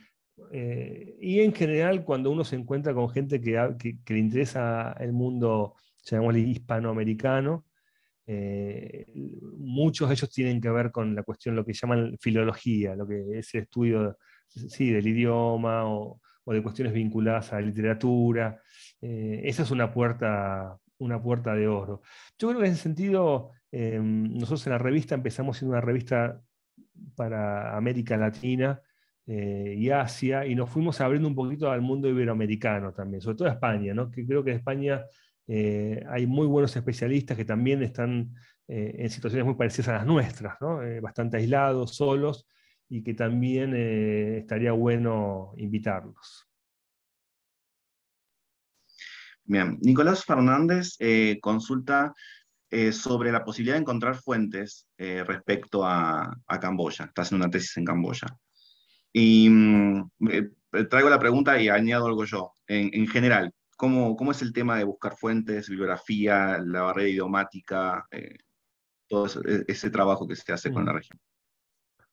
eh, y en general, cuando uno se encuentra con gente que, le interesa el mundo, llamémosle hispanoamericano, eh, muchos de ellos tienen que ver con la cuestión, lo que llaman filología, lo que es el estudio sí, del idioma o, de cuestiones vinculadas a la literatura. Eh, esa es una puerta, de oro. Yo creo que en ese sentido, eh, nosotros en la revista empezamos siendo una revista para América Latina eh, y Asia, y nos fuimos abriendo un poquito al mundo iberoamericano también, sobre todo a España, ¿no? que creo que en España hay muy buenos especialistas que también están en situaciones muy parecidas a las nuestras, bastante aislados, solos, y que también eh, estaría bueno invitarlos. Bien, Nicolás Fernández eh, consulta eh, sobre la posibilidad de encontrar fuentes respecto a, Camboya. Está haciendo una tesis en Camboya. Y mm, traigo la pregunta y añado algo yo. En, general, ¿cómo, es el tema de buscar fuentes, bibliografía, la barrera idiomática, todo e, ese trabajo que se hace con mm. la región?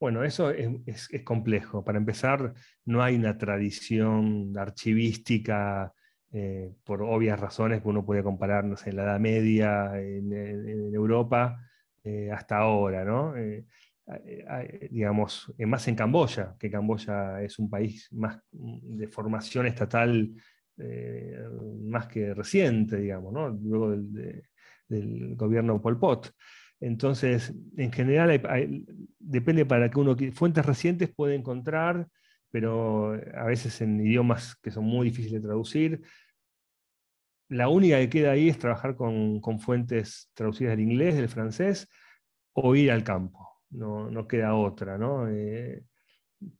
Bueno, eso em, es, complejo. Para empezar, no hay una tradición archivística eh, por obvias razones que uno puede compararnos en la Edad Media, en, Europa, eh, hasta ahora, ¿no? Eh, digamos, más en Camboya, que Camboya es un país más mm, de formación estatal más que reciente, digamos, ¿no? Luego del, del gobierno Pol Pot. Entonces, en general, depende para que uno, fuentes recientes puede encontrar, pero eh, a veces en idiomas que son muy difíciles de traducir. La única que queda ahí es trabajar con, fuentes traducidas del inglés, del francés, o ir al campo. No, queda otra, ¿no? Eh,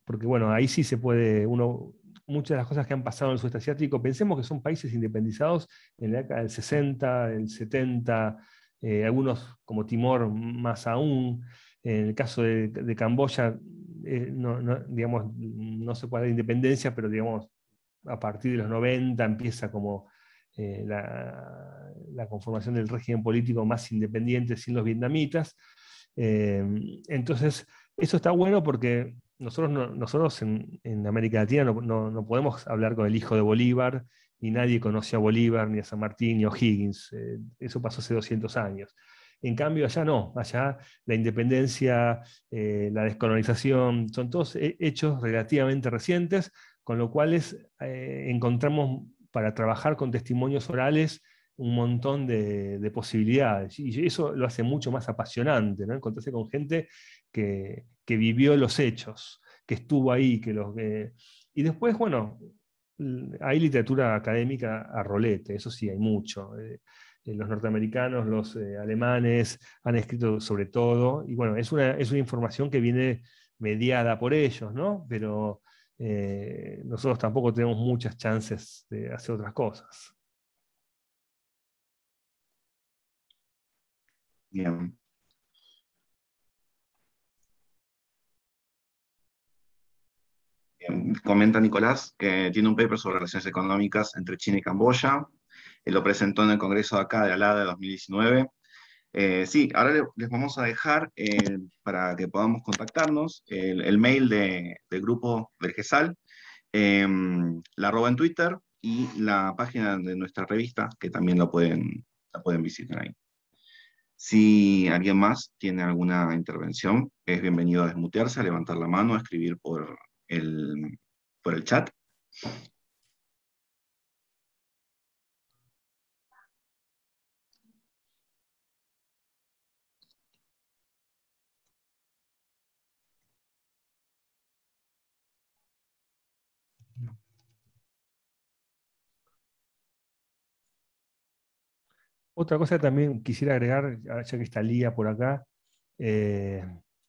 porque bueno, ahí sí se puede, muchas de las cosas que han pasado en el sudeste asiático, pensemos que son países independizados en la década del 60, del 70, eh, algunos como Timor más aún, en el caso de, Camboya, eh, no, digamos, no sé cuál es la independencia, pero digamos, a partir de los 90 empieza como eh, la, conformación del régimen político más independiente sin los vietnamitas. Em, entonces, eso está bueno porque nosotros, nosotros en, América Latina no, podemos hablar con el hijo de Bolívar y nadie conoce a Bolívar, ni a San Martín, ni a O'Higgins. Eh, eso pasó hace 200 años. En cambio, allá no, allá la independencia, eh, la descolonización, son todos hechos relativamente recientes, con lo cuales eh, encontramos para trabajar con testimonios orales un montón de, posibilidades. Y eso lo hace mucho más apasionante, ¿no? encontrarse con gente que, vivió los hechos, que estuvo ahí, que los... y después, bueno, Mm, hay literatura académica a rolete, eso sí, hay mucho. Eh, eh, los norteamericanos, los eh, alemanes han escrito sobre todo, y bueno, es una, información que viene mediada por ellos, ¿no? Pero nosotros tampoco tenemos muchas chances de hacer otras cosas. Bien. comenta Nicolás que tiene un paper sobre relaciones económicas entre China y Camboya. lo presentó en el Congreso de acá de Alada de 2019. Eh, sí, ahora les vamos a dejar eh, para que podamos contactarnos el, mail de, del grupo Vergesal, em, la arroba en Twitter y la página de nuestra revista que también lo pueden, la pueden visitar ahí. Si alguien más tiene alguna intervención, es bienvenido a desmutearse, a levantar la mano, a escribir por, el, por el chat. Otra cosa también quisiera agregar, ya que está Lía por acá, eh,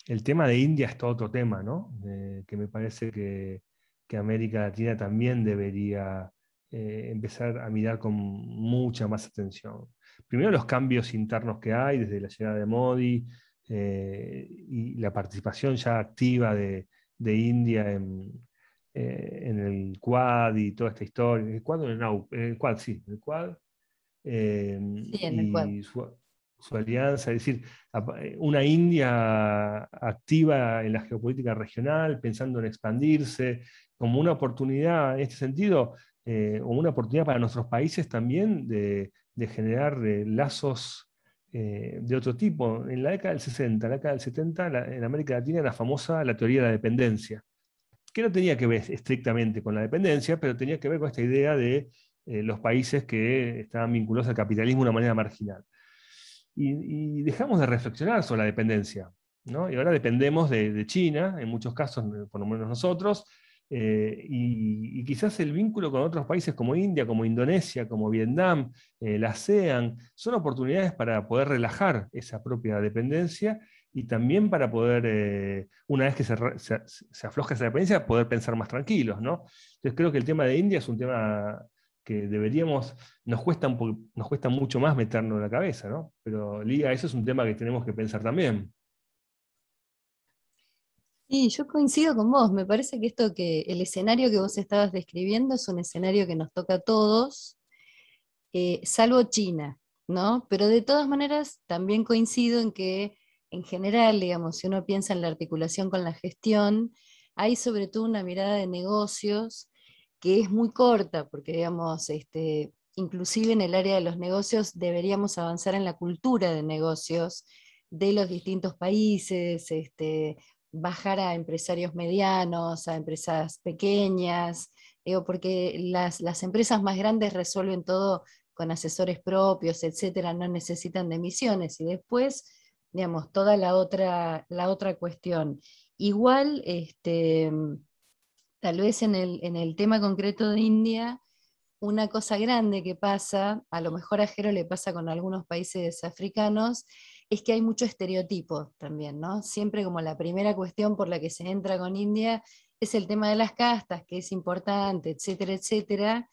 el tema de India es todo otro tema, ¿no? que me parece que, América Latina también debería eh, empezar a mirar con mucha más atención. Primero los cambios internos que hay desde la llegada de Modi eh, y la participación ya activa de, India eh, en, el Quad y toda esta historia. ¿El Quad en el, el Quad? Sí, el Quad. Sí, en el Quad su alianza, es decir, eh, una India activa en la geopolítica regional, pensando en expandirse, como una oportunidad en este sentido, eh, o una oportunidad para nuestros países también de, generar eh, lazos de otro tipo. En la década del 60, en la década del 70, en América Latina la famosa la teoría de la dependencia, que no tenía que ver estrictamente con la dependencia, pero tenía que ver con esta idea de los países que estaban vinculados al capitalismo de una manera marginal y, dejamos de reflexionar sobre la dependencia. ¿no? Y ahora dependemos de, China, en muchos casos, por lo menos nosotros, eh, y, quizás el vínculo con otros países como India, como Indonesia, como Vietnam, eh, la ASEAN, son oportunidades para poder relajar esa propia dependencia y también para poder, eh, una vez que se, afloja esa dependencia, poder pensar más tranquilos. Entonces creo que el tema de India es un tema que deberíamos, nos cuesta, nos cuesta mucho más meternos en la cabeza, ¿no? Pero Liga, eso es un tema que tenemos que pensar también. Sí, yo coincido con vos. Me parece que esto que el escenario que vos estabas describiendo es un escenario que nos toca a todos, eh, salvo China, ¿no? Pero de todas maneras también coincido en que en general, digamos, si uno piensa en la articulación con la gestión, hay sobre todo una mirada de negocios que es muy corta, porque digamos, este, inclusive en el área de los negocios deberíamos avanzar en la cultura de negocios de los distintos países, este, bajar a empresarios medianos, a empresas pequeñas, porque las, empresas más grandes resuelven todo con asesores propios, etcétera, no necesitan de misiones. Y después, digamos, toda la otra, la otra cuestión. Igual, este, Tal vez en el, en el tema concreto de India, una cosa grande que pasa, a lo mejor a Jero le pasa con algunos países africanos, es que hay mucho estereotipo también, ¿no? Siempre como la primera cuestión por la que se entra con India es el tema de las castas, que es importante, etcétera, etcétera.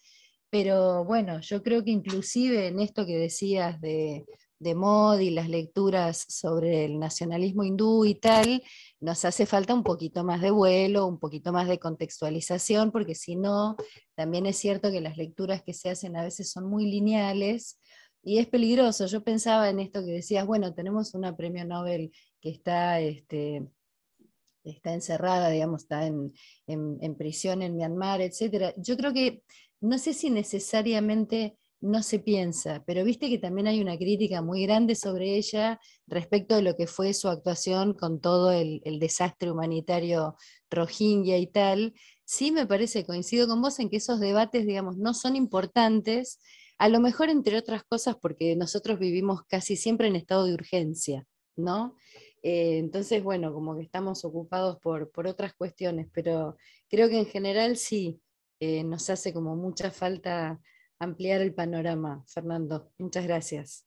Pero bueno, yo creo que inclusive en esto que decías de, de mod y las lecturas sobre el nacionalismo hindú y tal, nos hace falta un poquito más de vuelo, un poquito más de contextualización, porque si no, también es cierto que las lecturas que se hacen a veces son muy lineales y es peligroso. Yo pensaba en esto que decías, bueno, tenemos una premio Nobel que está... Este, está encerrada, digamos, está en, en prisión en Myanmar, etc. Yo creo que no sé si necesariamente no se piensa, pero viste que también hay una crítica muy grande sobre ella respecto de lo que fue su actuación con todo el, desastre humanitario rohingya y tal. Sí me parece, coincido con vos en que esos debates, digamos, no son importantes, a lo mejor entre otras cosas porque nosotros vivimos casi siempre en estado de urgencia, ¿no? Eh, entonces, bueno, como que estamos ocupados por, por otras cuestiones, pero creo que en general sí, eh, nos hace como mucha falta ampliar el panorama, Fernando. Muchas gracias.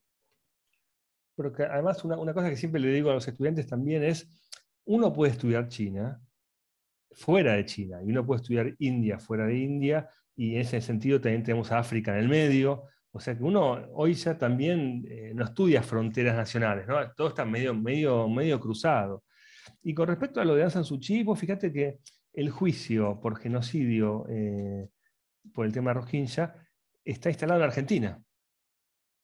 Porque además una, cosa que siempre le digo a los estudiantes también es, uno puede estudiar China fuera de China y uno puede estudiar India fuera de India y en ese sentido también tenemos a África en el medio. O sea que uno hoy ya también eh, no estudia fronteras nacionales, todo está medio, medio, medio cruzado. Y con respecto a lo de Aung San fíjate que el juicio por genocidio eh, por el tema Rohingya está instalado en Argentina.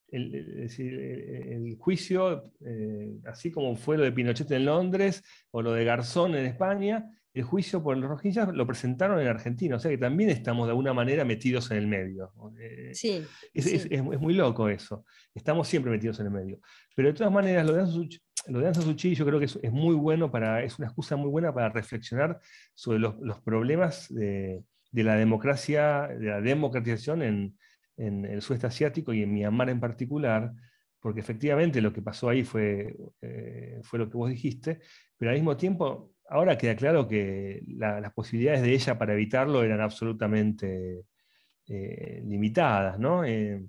El, juicio, eh, así como fue lo de Pinochet en Londres o lo de Garzón en España, el juicio por los rojillas lo presentaron en Argentina, o sea que también estamos de alguna manera metidos en el medio. Eh, sí, es, muy loco eso, estamos siempre metidos en el medio. Pero de todas maneras, lo de Anza lo yo creo que es, muy bueno, para, es una excusa muy buena para reflexionar sobre los, problemas de, de, la democracia, de la democratización en, en el sudeste asiático y en Myanmar en particular, porque efectivamente lo que pasó ahí fue, eh, fue lo que vos dijiste, pero al mismo tiempo ahora queda claro que las posibilidades de ella para evitarlo eran absolutamente eh, limitadas, ¿no? Eh,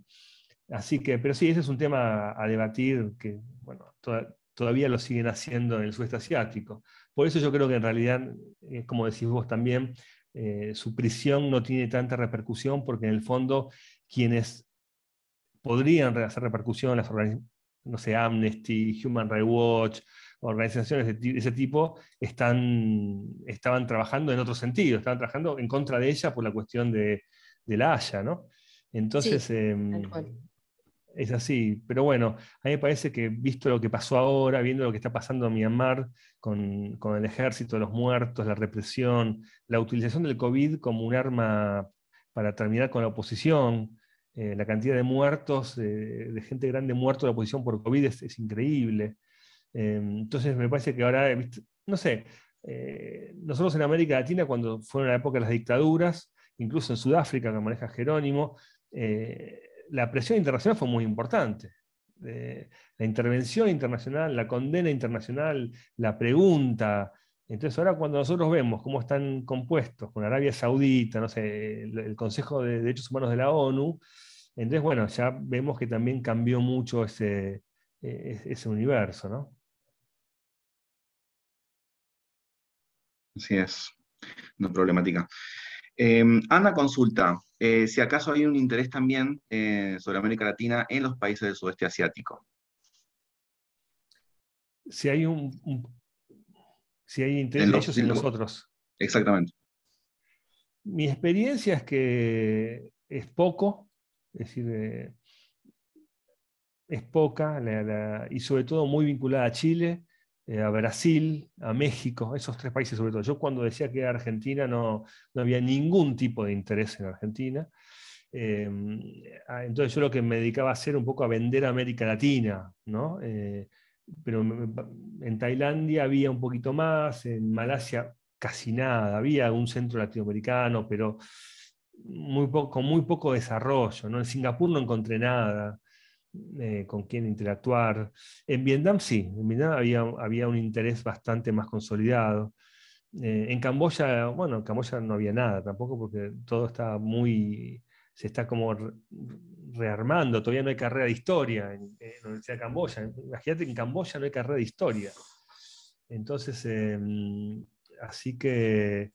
así que, pero sí, ese es un tema a debatir que, bueno, todavía lo siguen haciendo en el sudeste asiático. Por eso yo creo que en realidad, como decís vos también, su prisión no tiene tanta repercusión porque en el fondo quienes podrían hacer repercusión las organizaciones, no sé, Amnesty, Human Rights Watch, organizaciones de ese tipo, están, estaban trabajando en otro sentido, estaban trabajando en contra de ella por la cuestión de, la Haya, ¿no? Entonces, em, es así. Pero bueno, a mí me parece que visto lo que pasó ahora, viendo lo que está pasando en Myanmar con, con el ejército, los muertos, la represión, la utilización del COVID como un arma para terminar con la oposición, eh, la cantidad de muertos, eh, de gente grande muerto de la oposición por COVID es, increíble. Em, entonces me parece que ahora, eh, no sé, nosotros en América Latina, cuando fueron la época de las dictaduras, incluso en Sudáfrica, que maneja Jerónimo, la presión internacional fue muy importante. la intervención internacional, la condena internacional, la pregunta, entonces ahora cuando nosotros vemos cómo están compuestos con Arabia Saudita, no sé, el, Consejo de Derechos Humanos de la ONU, entonces bueno, ya vemos que también cambió mucho ese, e, e, ese universo, ¿no? Así es, es problemática. Em, Ana consulta eh, si acaso hay un interés también eh, sobre América Latina en los países del sudeste asiático. Si hay un si hay interés en los, ellos en los otros. Exactamente. Mi experiencia es que es poco, es decir, eh, es poca y sobre todo muy vinculada a Chile, eh, a Brasil, a México, esos tres países sobre todo. Yo cuando decía que era Argentina no, había ningún tipo de interés en Argentina. Em, ah, entonces yo lo que me dedicaba a hacer un poco a vender a América Latina, ¿no? Eh, pero en Tailandia había un poquito más, en Malasia casi nada, había un centro latinoamericano, pero con muy poco desarrollo. ¿no? En Singapur no encontré nada eh, con quien interactuar. En Vietnam sí, en Vietnam había, había un interés bastante más consolidado. Eh, en Camboya, bueno, en Camboya no había nada tampoco porque todo está muy, se está como rearmando, todavía no hay carrera de historia en, la Universidad de Camboya. Imagínate, que en Camboya no hay carrera de historia. Entonces, em, así que,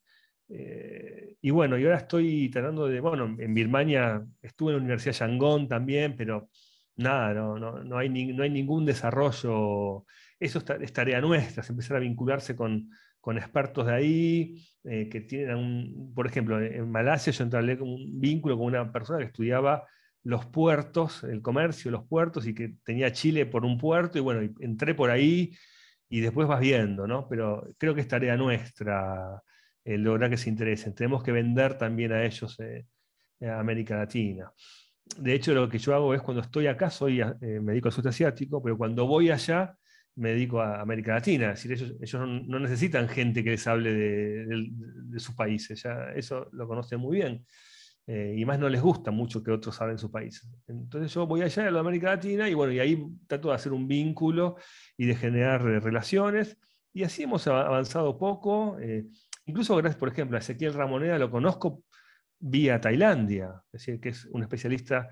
eh, y bueno, y ahora estoy tratando de, bueno, en Birmania estuve en la Universidad de Yangon también, pero nada, no, hay, no hay ningún desarrollo. Eso es tarea nuestra, empezar a vincularse con, expertos de ahí, eh, que tienen, un, por ejemplo, en Malasia yo entablé un vínculo con una persona que estudiaba los puertos, el comercio, los puertos, y que tenía Chile por un puerto, y bueno, entré por ahí y después vas viendo, ¿no? Pero creo que es tarea nuestra el eh, lograr que se interesen. Tenemos que vender también a ellos eh, eh, América Latina. De hecho, lo que yo hago es cuando estoy acá, soy, médico me dedico al sudeste asiático, pero cuando voy allá, me dedico a América Latina. Es decir, ellos, no necesitan gente que les hable de, de sus países, ya eso lo conocen muy bien. Eh, y más no les gusta mucho que otros hablen su país. Entonces yo voy allá a la América Latina y bueno, y ahí trato de hacer un vínculo y de generar eh, relaciones. Y así hemos avanzado poco. Eh, incluso gracias, por ejemplo, a Ezequiel Ramoneda lo conozco vía Tailandia, es decir, que es un especialista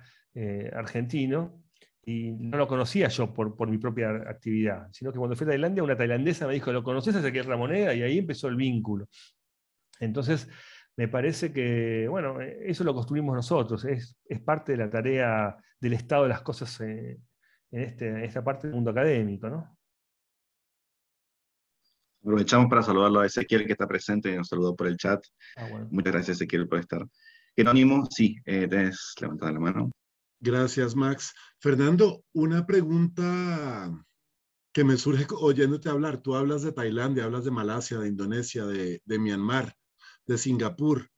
argentino. Y no lo conocía yo por, por mi propia actividad, sino que cuando fui a Tailandia, una tailandesa me dijo, ¿lo conoces a Ezequiel Ramoneda? Y ahí empezó el vínculo. Entonces, me parece que, bueno, eh, eso lo construimos nosotros, es, parte de la tarea del estado de las cosas eh, este, en, esta parte del mundo académico, ¿no? Aprovechamos para saludarlo a Ezequiel que está presente y nos saludó por el chat. Ah, Muchas gracias Ezequiel por estar. Jerónimo, sí, eh, tenés levantada la mano. Gracias, Max. Fernando, una pregunta que me surge oyéndote hablar. Tú hablas de Tailandia, hablas de Malasia, de Indonesia, de, de Myanmar de Singapur,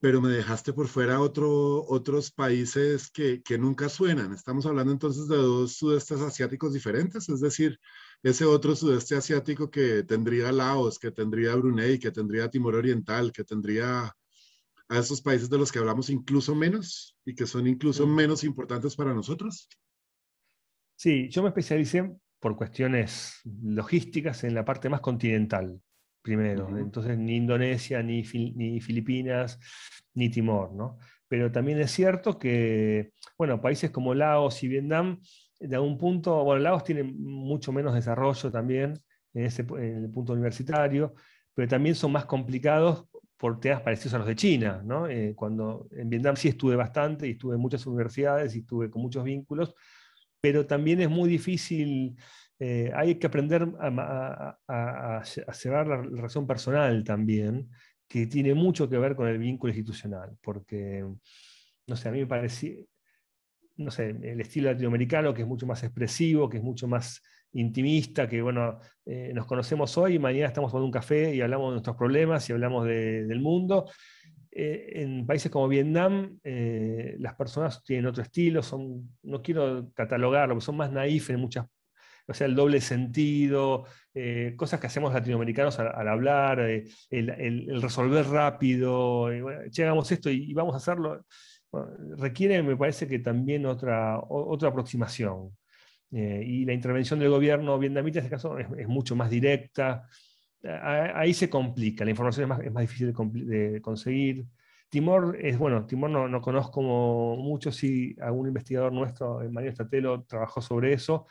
pero me dejaste por fuera otro, otros países que, que, nunca suenan. Estamos hablando entonces de dos sudestes asiáticos diferentes, es decir, ese otro sudeste asiático que tendría Laos, que tendría Brunei, que tendría Timor Oriental, que tendría a esos países de los que hablamos incluso menos y que son incluso menos importantes para nosotros. Sí, yo me especialicé por cuestiones logísticas en la parte más continental, primero. Entonces, ni Indonesia, ni, ni, Filipinas, ni Timor, ¿no? Pero también es cierto que, bueno, países como Laos y Vietnam, de algún punto, bueno, Laos tiene mucho menos desarrollo también en, el punto universitario, pero también son más complicados por temas parecidos a los de China, ¿no? Eh, cuando en Vietnam sí estuve bastante y estuve en muchas universidades y estuve con muchos vínculos, pero también es muy difícil eh, hay que aprender a, cerrar la relación personal también, que tiene mucho que ver con el vínculo institucional, porque, no sé, a mí me parece no sé, el estilo latinoamericano que es mucho más expresivo, que es mucho más intimista, que bueno, eh, nos conocemos hoy y mañana estamos tomando un café y hablamos de nuestros problemas y hablamos del mundo. Eh, en países como Vietnam, las personas tienen otro estilo, son, no quiero catalogarlo, son más naif en muchas o sea, el doble sentido, eh, cosas que hacemos latinoamericanos al, hablar, eh, el, resolver rápido, llegamos eh, esto y, vamos a hacerlo, requiere, me parece que también otra, otra aproximación. y la intervención del gobierno vietnamita en este caso es, mucho más directa. ahí se complica, la información es más, es más difícil de, conseguir. Timor es bueno, Timor no, no conozco mucho, si algún investigador nuestro, Mario Estatelo, trabajó sobre eso,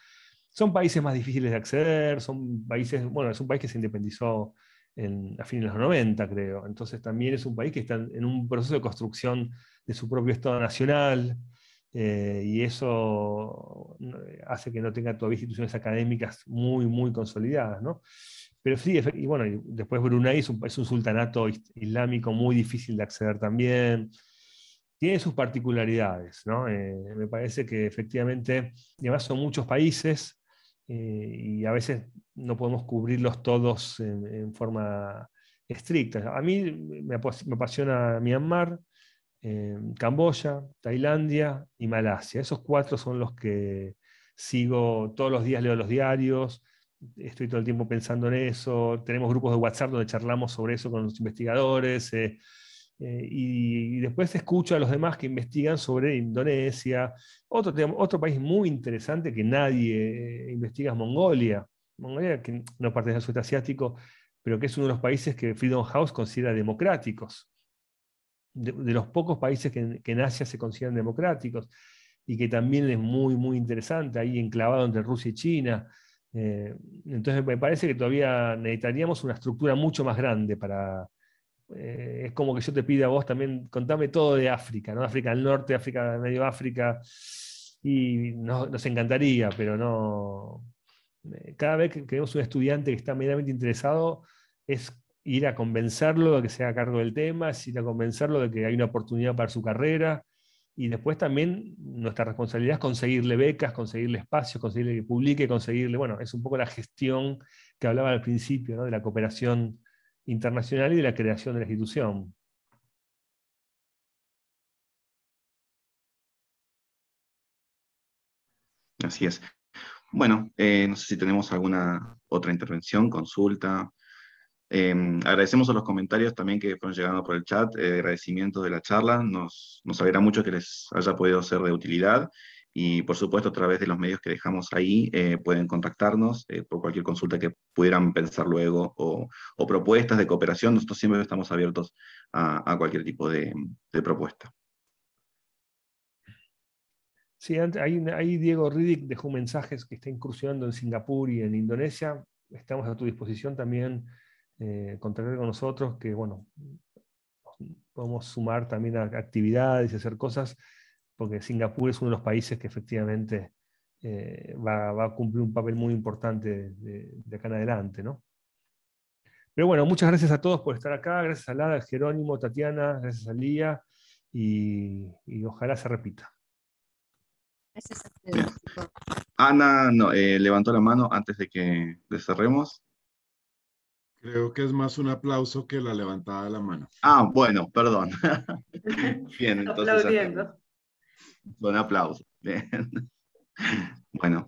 son países más difíciles de acceder, son países, bueno, es un país que se independizó en, a fines de los 90, creo. Entonces también es un país que está en un proceso de construcción de su propio Estado nacional eh, y eso hace que no tenga todavía instituciones académicas muy, muy consolidadas. ¿no? Pero sí, y bueno, después Brunei es un, sultanato islámico muy difícil de acceder también. Tiene sus particularidades, ¿no? Eh, me parece que efectivamente, además son muchos países, eh, y a veces no podemos cubrirlos todos en, forma estricta. A mí me, apasiona Myanmar, eh, Camboya, Tailandia y Malasia. Esos cuatro son los que sigo todos los días, leo los diarios, estoy todo el tiempo pensando en eso. Tenemos grupos de WhatsApp donde charlamos sobre eso con los investigadores. Eh, eh, y, después escucho a los demás que investigan sobre Indonesia, otro, otro país muy interesante que nadie eh, investiga es Mongolia. Mongolia, que no parte del sudeste asiático, pero que es uno de los países que Freedom House considera democráticos, de, los pocos países que, en Asia se consideran democráticos, y que también es muy, muy interesante, ahí enclavado entre Rusia y China. Eh, entonces me parece que todavía necesitaríamos una estructura mucho más grande para, eh, es como que yo te pido a vos también, contame todo de África, ¿no? África del Norte, África del Medio África, y nos encantaría, pero no. Eh, cada vez que vemos un estudiante que está medianamente interesado, es ir a convencerlo de que sea a cargo del tema, es ir a convencerlo de que hay una oportunidad para su carrera. Y después también nuestra responsabilidad es conseguirle becas, conseguirle espacios, conseguirle que publique, conseguirle, bueno, es un poco la gestión que hablaba al principio, ¿no? de la cooperación internacional y de la creación de la institución. Así es. Bueno, eh, no sé si tenemos alguna otra intervención, consulta. Em, agradecemos a los comentarios también que fueron llegando por el chat, agradecimiento eh, agradecimientos de la charla. Nos, nos mucho que les haya podido ser de utilidad y por supuesto, a través de los medios que dejamos ahí, eh, pueden contactarnos eh, por cualquier consulta que pudieran pensar luego o, propuestas de cooperación. Nosotros siempre estamos abiertos a, cualquier tipo de, propuesta. Sí, ahí, Diego Riddick dejó mensajes que está incursionando en Singapur y en Indonesia. Estamos a tu disposición también, eh, contactar con nosotros, que bueno, podemos sumar también actividades y hacer cosas porque Singapur es uno de los países que efectivamente eh, va, a cumplir un papel muy importante de, acá en adelante. ¿no? Pero bueno, muchas gracias a todos por estar acá, gracias a Lada, Jerónimo, Tatiana, gracias a Lía y, ojalá se repita. Gracias Ana no, eh, levantó la mano antes de que cerremos. Creo que es más un aplauso que la levantada de la mano. Ah, bueno, perdón. Bien, entonces. Aplaudiendo. Son aplauso. bueno,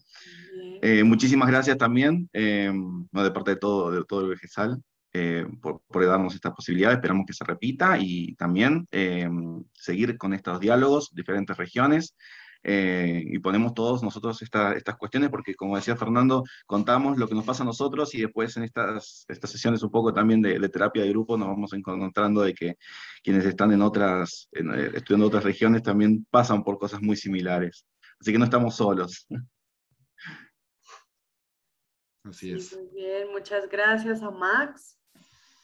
eh, muchísimas gracias también, eh, de parte de todo, de todo el Vegesal eh, por, darnos esta posibilidad. Esperamos que se repita y también seguir con estos diálogos, diferentes regiones. Eh, y ponemos todos nosotros estas cuestiones, porque como decía Fernando, contamos lo que nos pasa a nosotros y después en estas, estas sesiones un poco también de, terapia de grupo nos vamos encontrando de que quienes están en otras, en, eh, estudiando otras regiones también pasan por cosas muy similares. Así que no estamos solos. Así es. muy bien, muchas gracias a Max,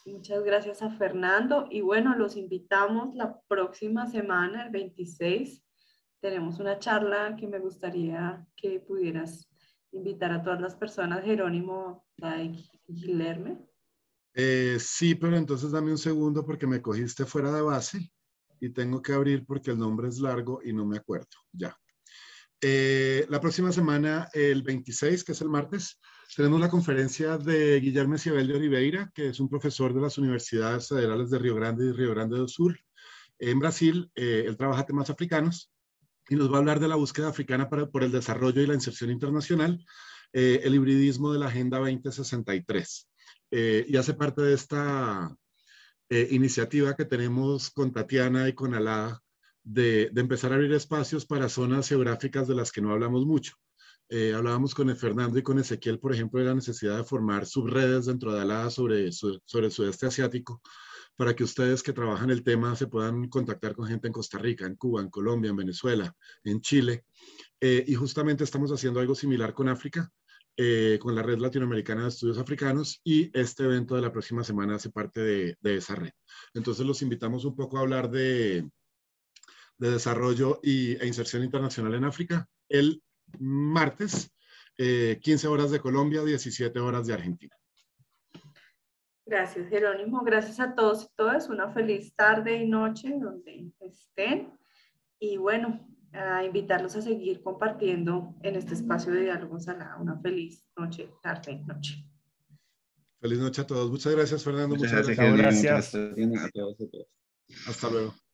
muchas gracias a Fernando y bueno, los invitamos la próxima semana, el 26 tenemos una charla que me gustaría que pudieras invitar a todas las personas, Jerónimo, eh, sí, pero entonces dame un segundo porque me cogiste fuera de base y tengo que abrir porque el nombre es largo y no me acuerdo. Ya. Eh, la próxima semana, el 26, que es el martes, tenemos la conferencia de Guillermo Ciabel de Oliveira, que es un profesor de las universidades federales de Río Grande y Río Grande do Sur, en Brasil. Eh, él trabaja temas africanos y nos va a hablar de la búsqueda africana para, por el desarrollo y la inserción internacional, eh, el hibridismo de la Agenda 2063. Eh, y hace parte de esta eh, iniciativa que tenemos con Tatiana y con Alá de, de, empezar a abrir espacios para zonas geográficas de las que no hablamos mucho. hablábamos con Fernando y con Ezequiel, por ejemplo, de la necesidad de formar subredes dentro de Alá sobre, sobre el sudeste asiático para que ustedes que trabajan el tema se puedan contactar con gente en Costa Rica, en Cuba, en Colombia, en Venezuela, en Chile. Eh, y justamente estamos haciendo algo similar con África, eh, con la Red Latinoamericana de Estudios Africanos y este evento de la próxima semana hace parte de, esa red. Entonces los invitamos un poco a hablar de, Desarrollo y, e Inserción Internacional en África el martes, 15 eh, horas de Colombia, 17 horas de Argentina. Gracias, Jerónimo. Gracias a todos y todas. Una feliz tarde y noche donde estén. Y bueno, a invitarlos a seguir compartiendo en este espacio de diálogo la Una feliz noche, tarde, y noche. Feliz noche a todos. Muchas gracias, Fernando. Muchas, gracias. gracias. Hasta luego.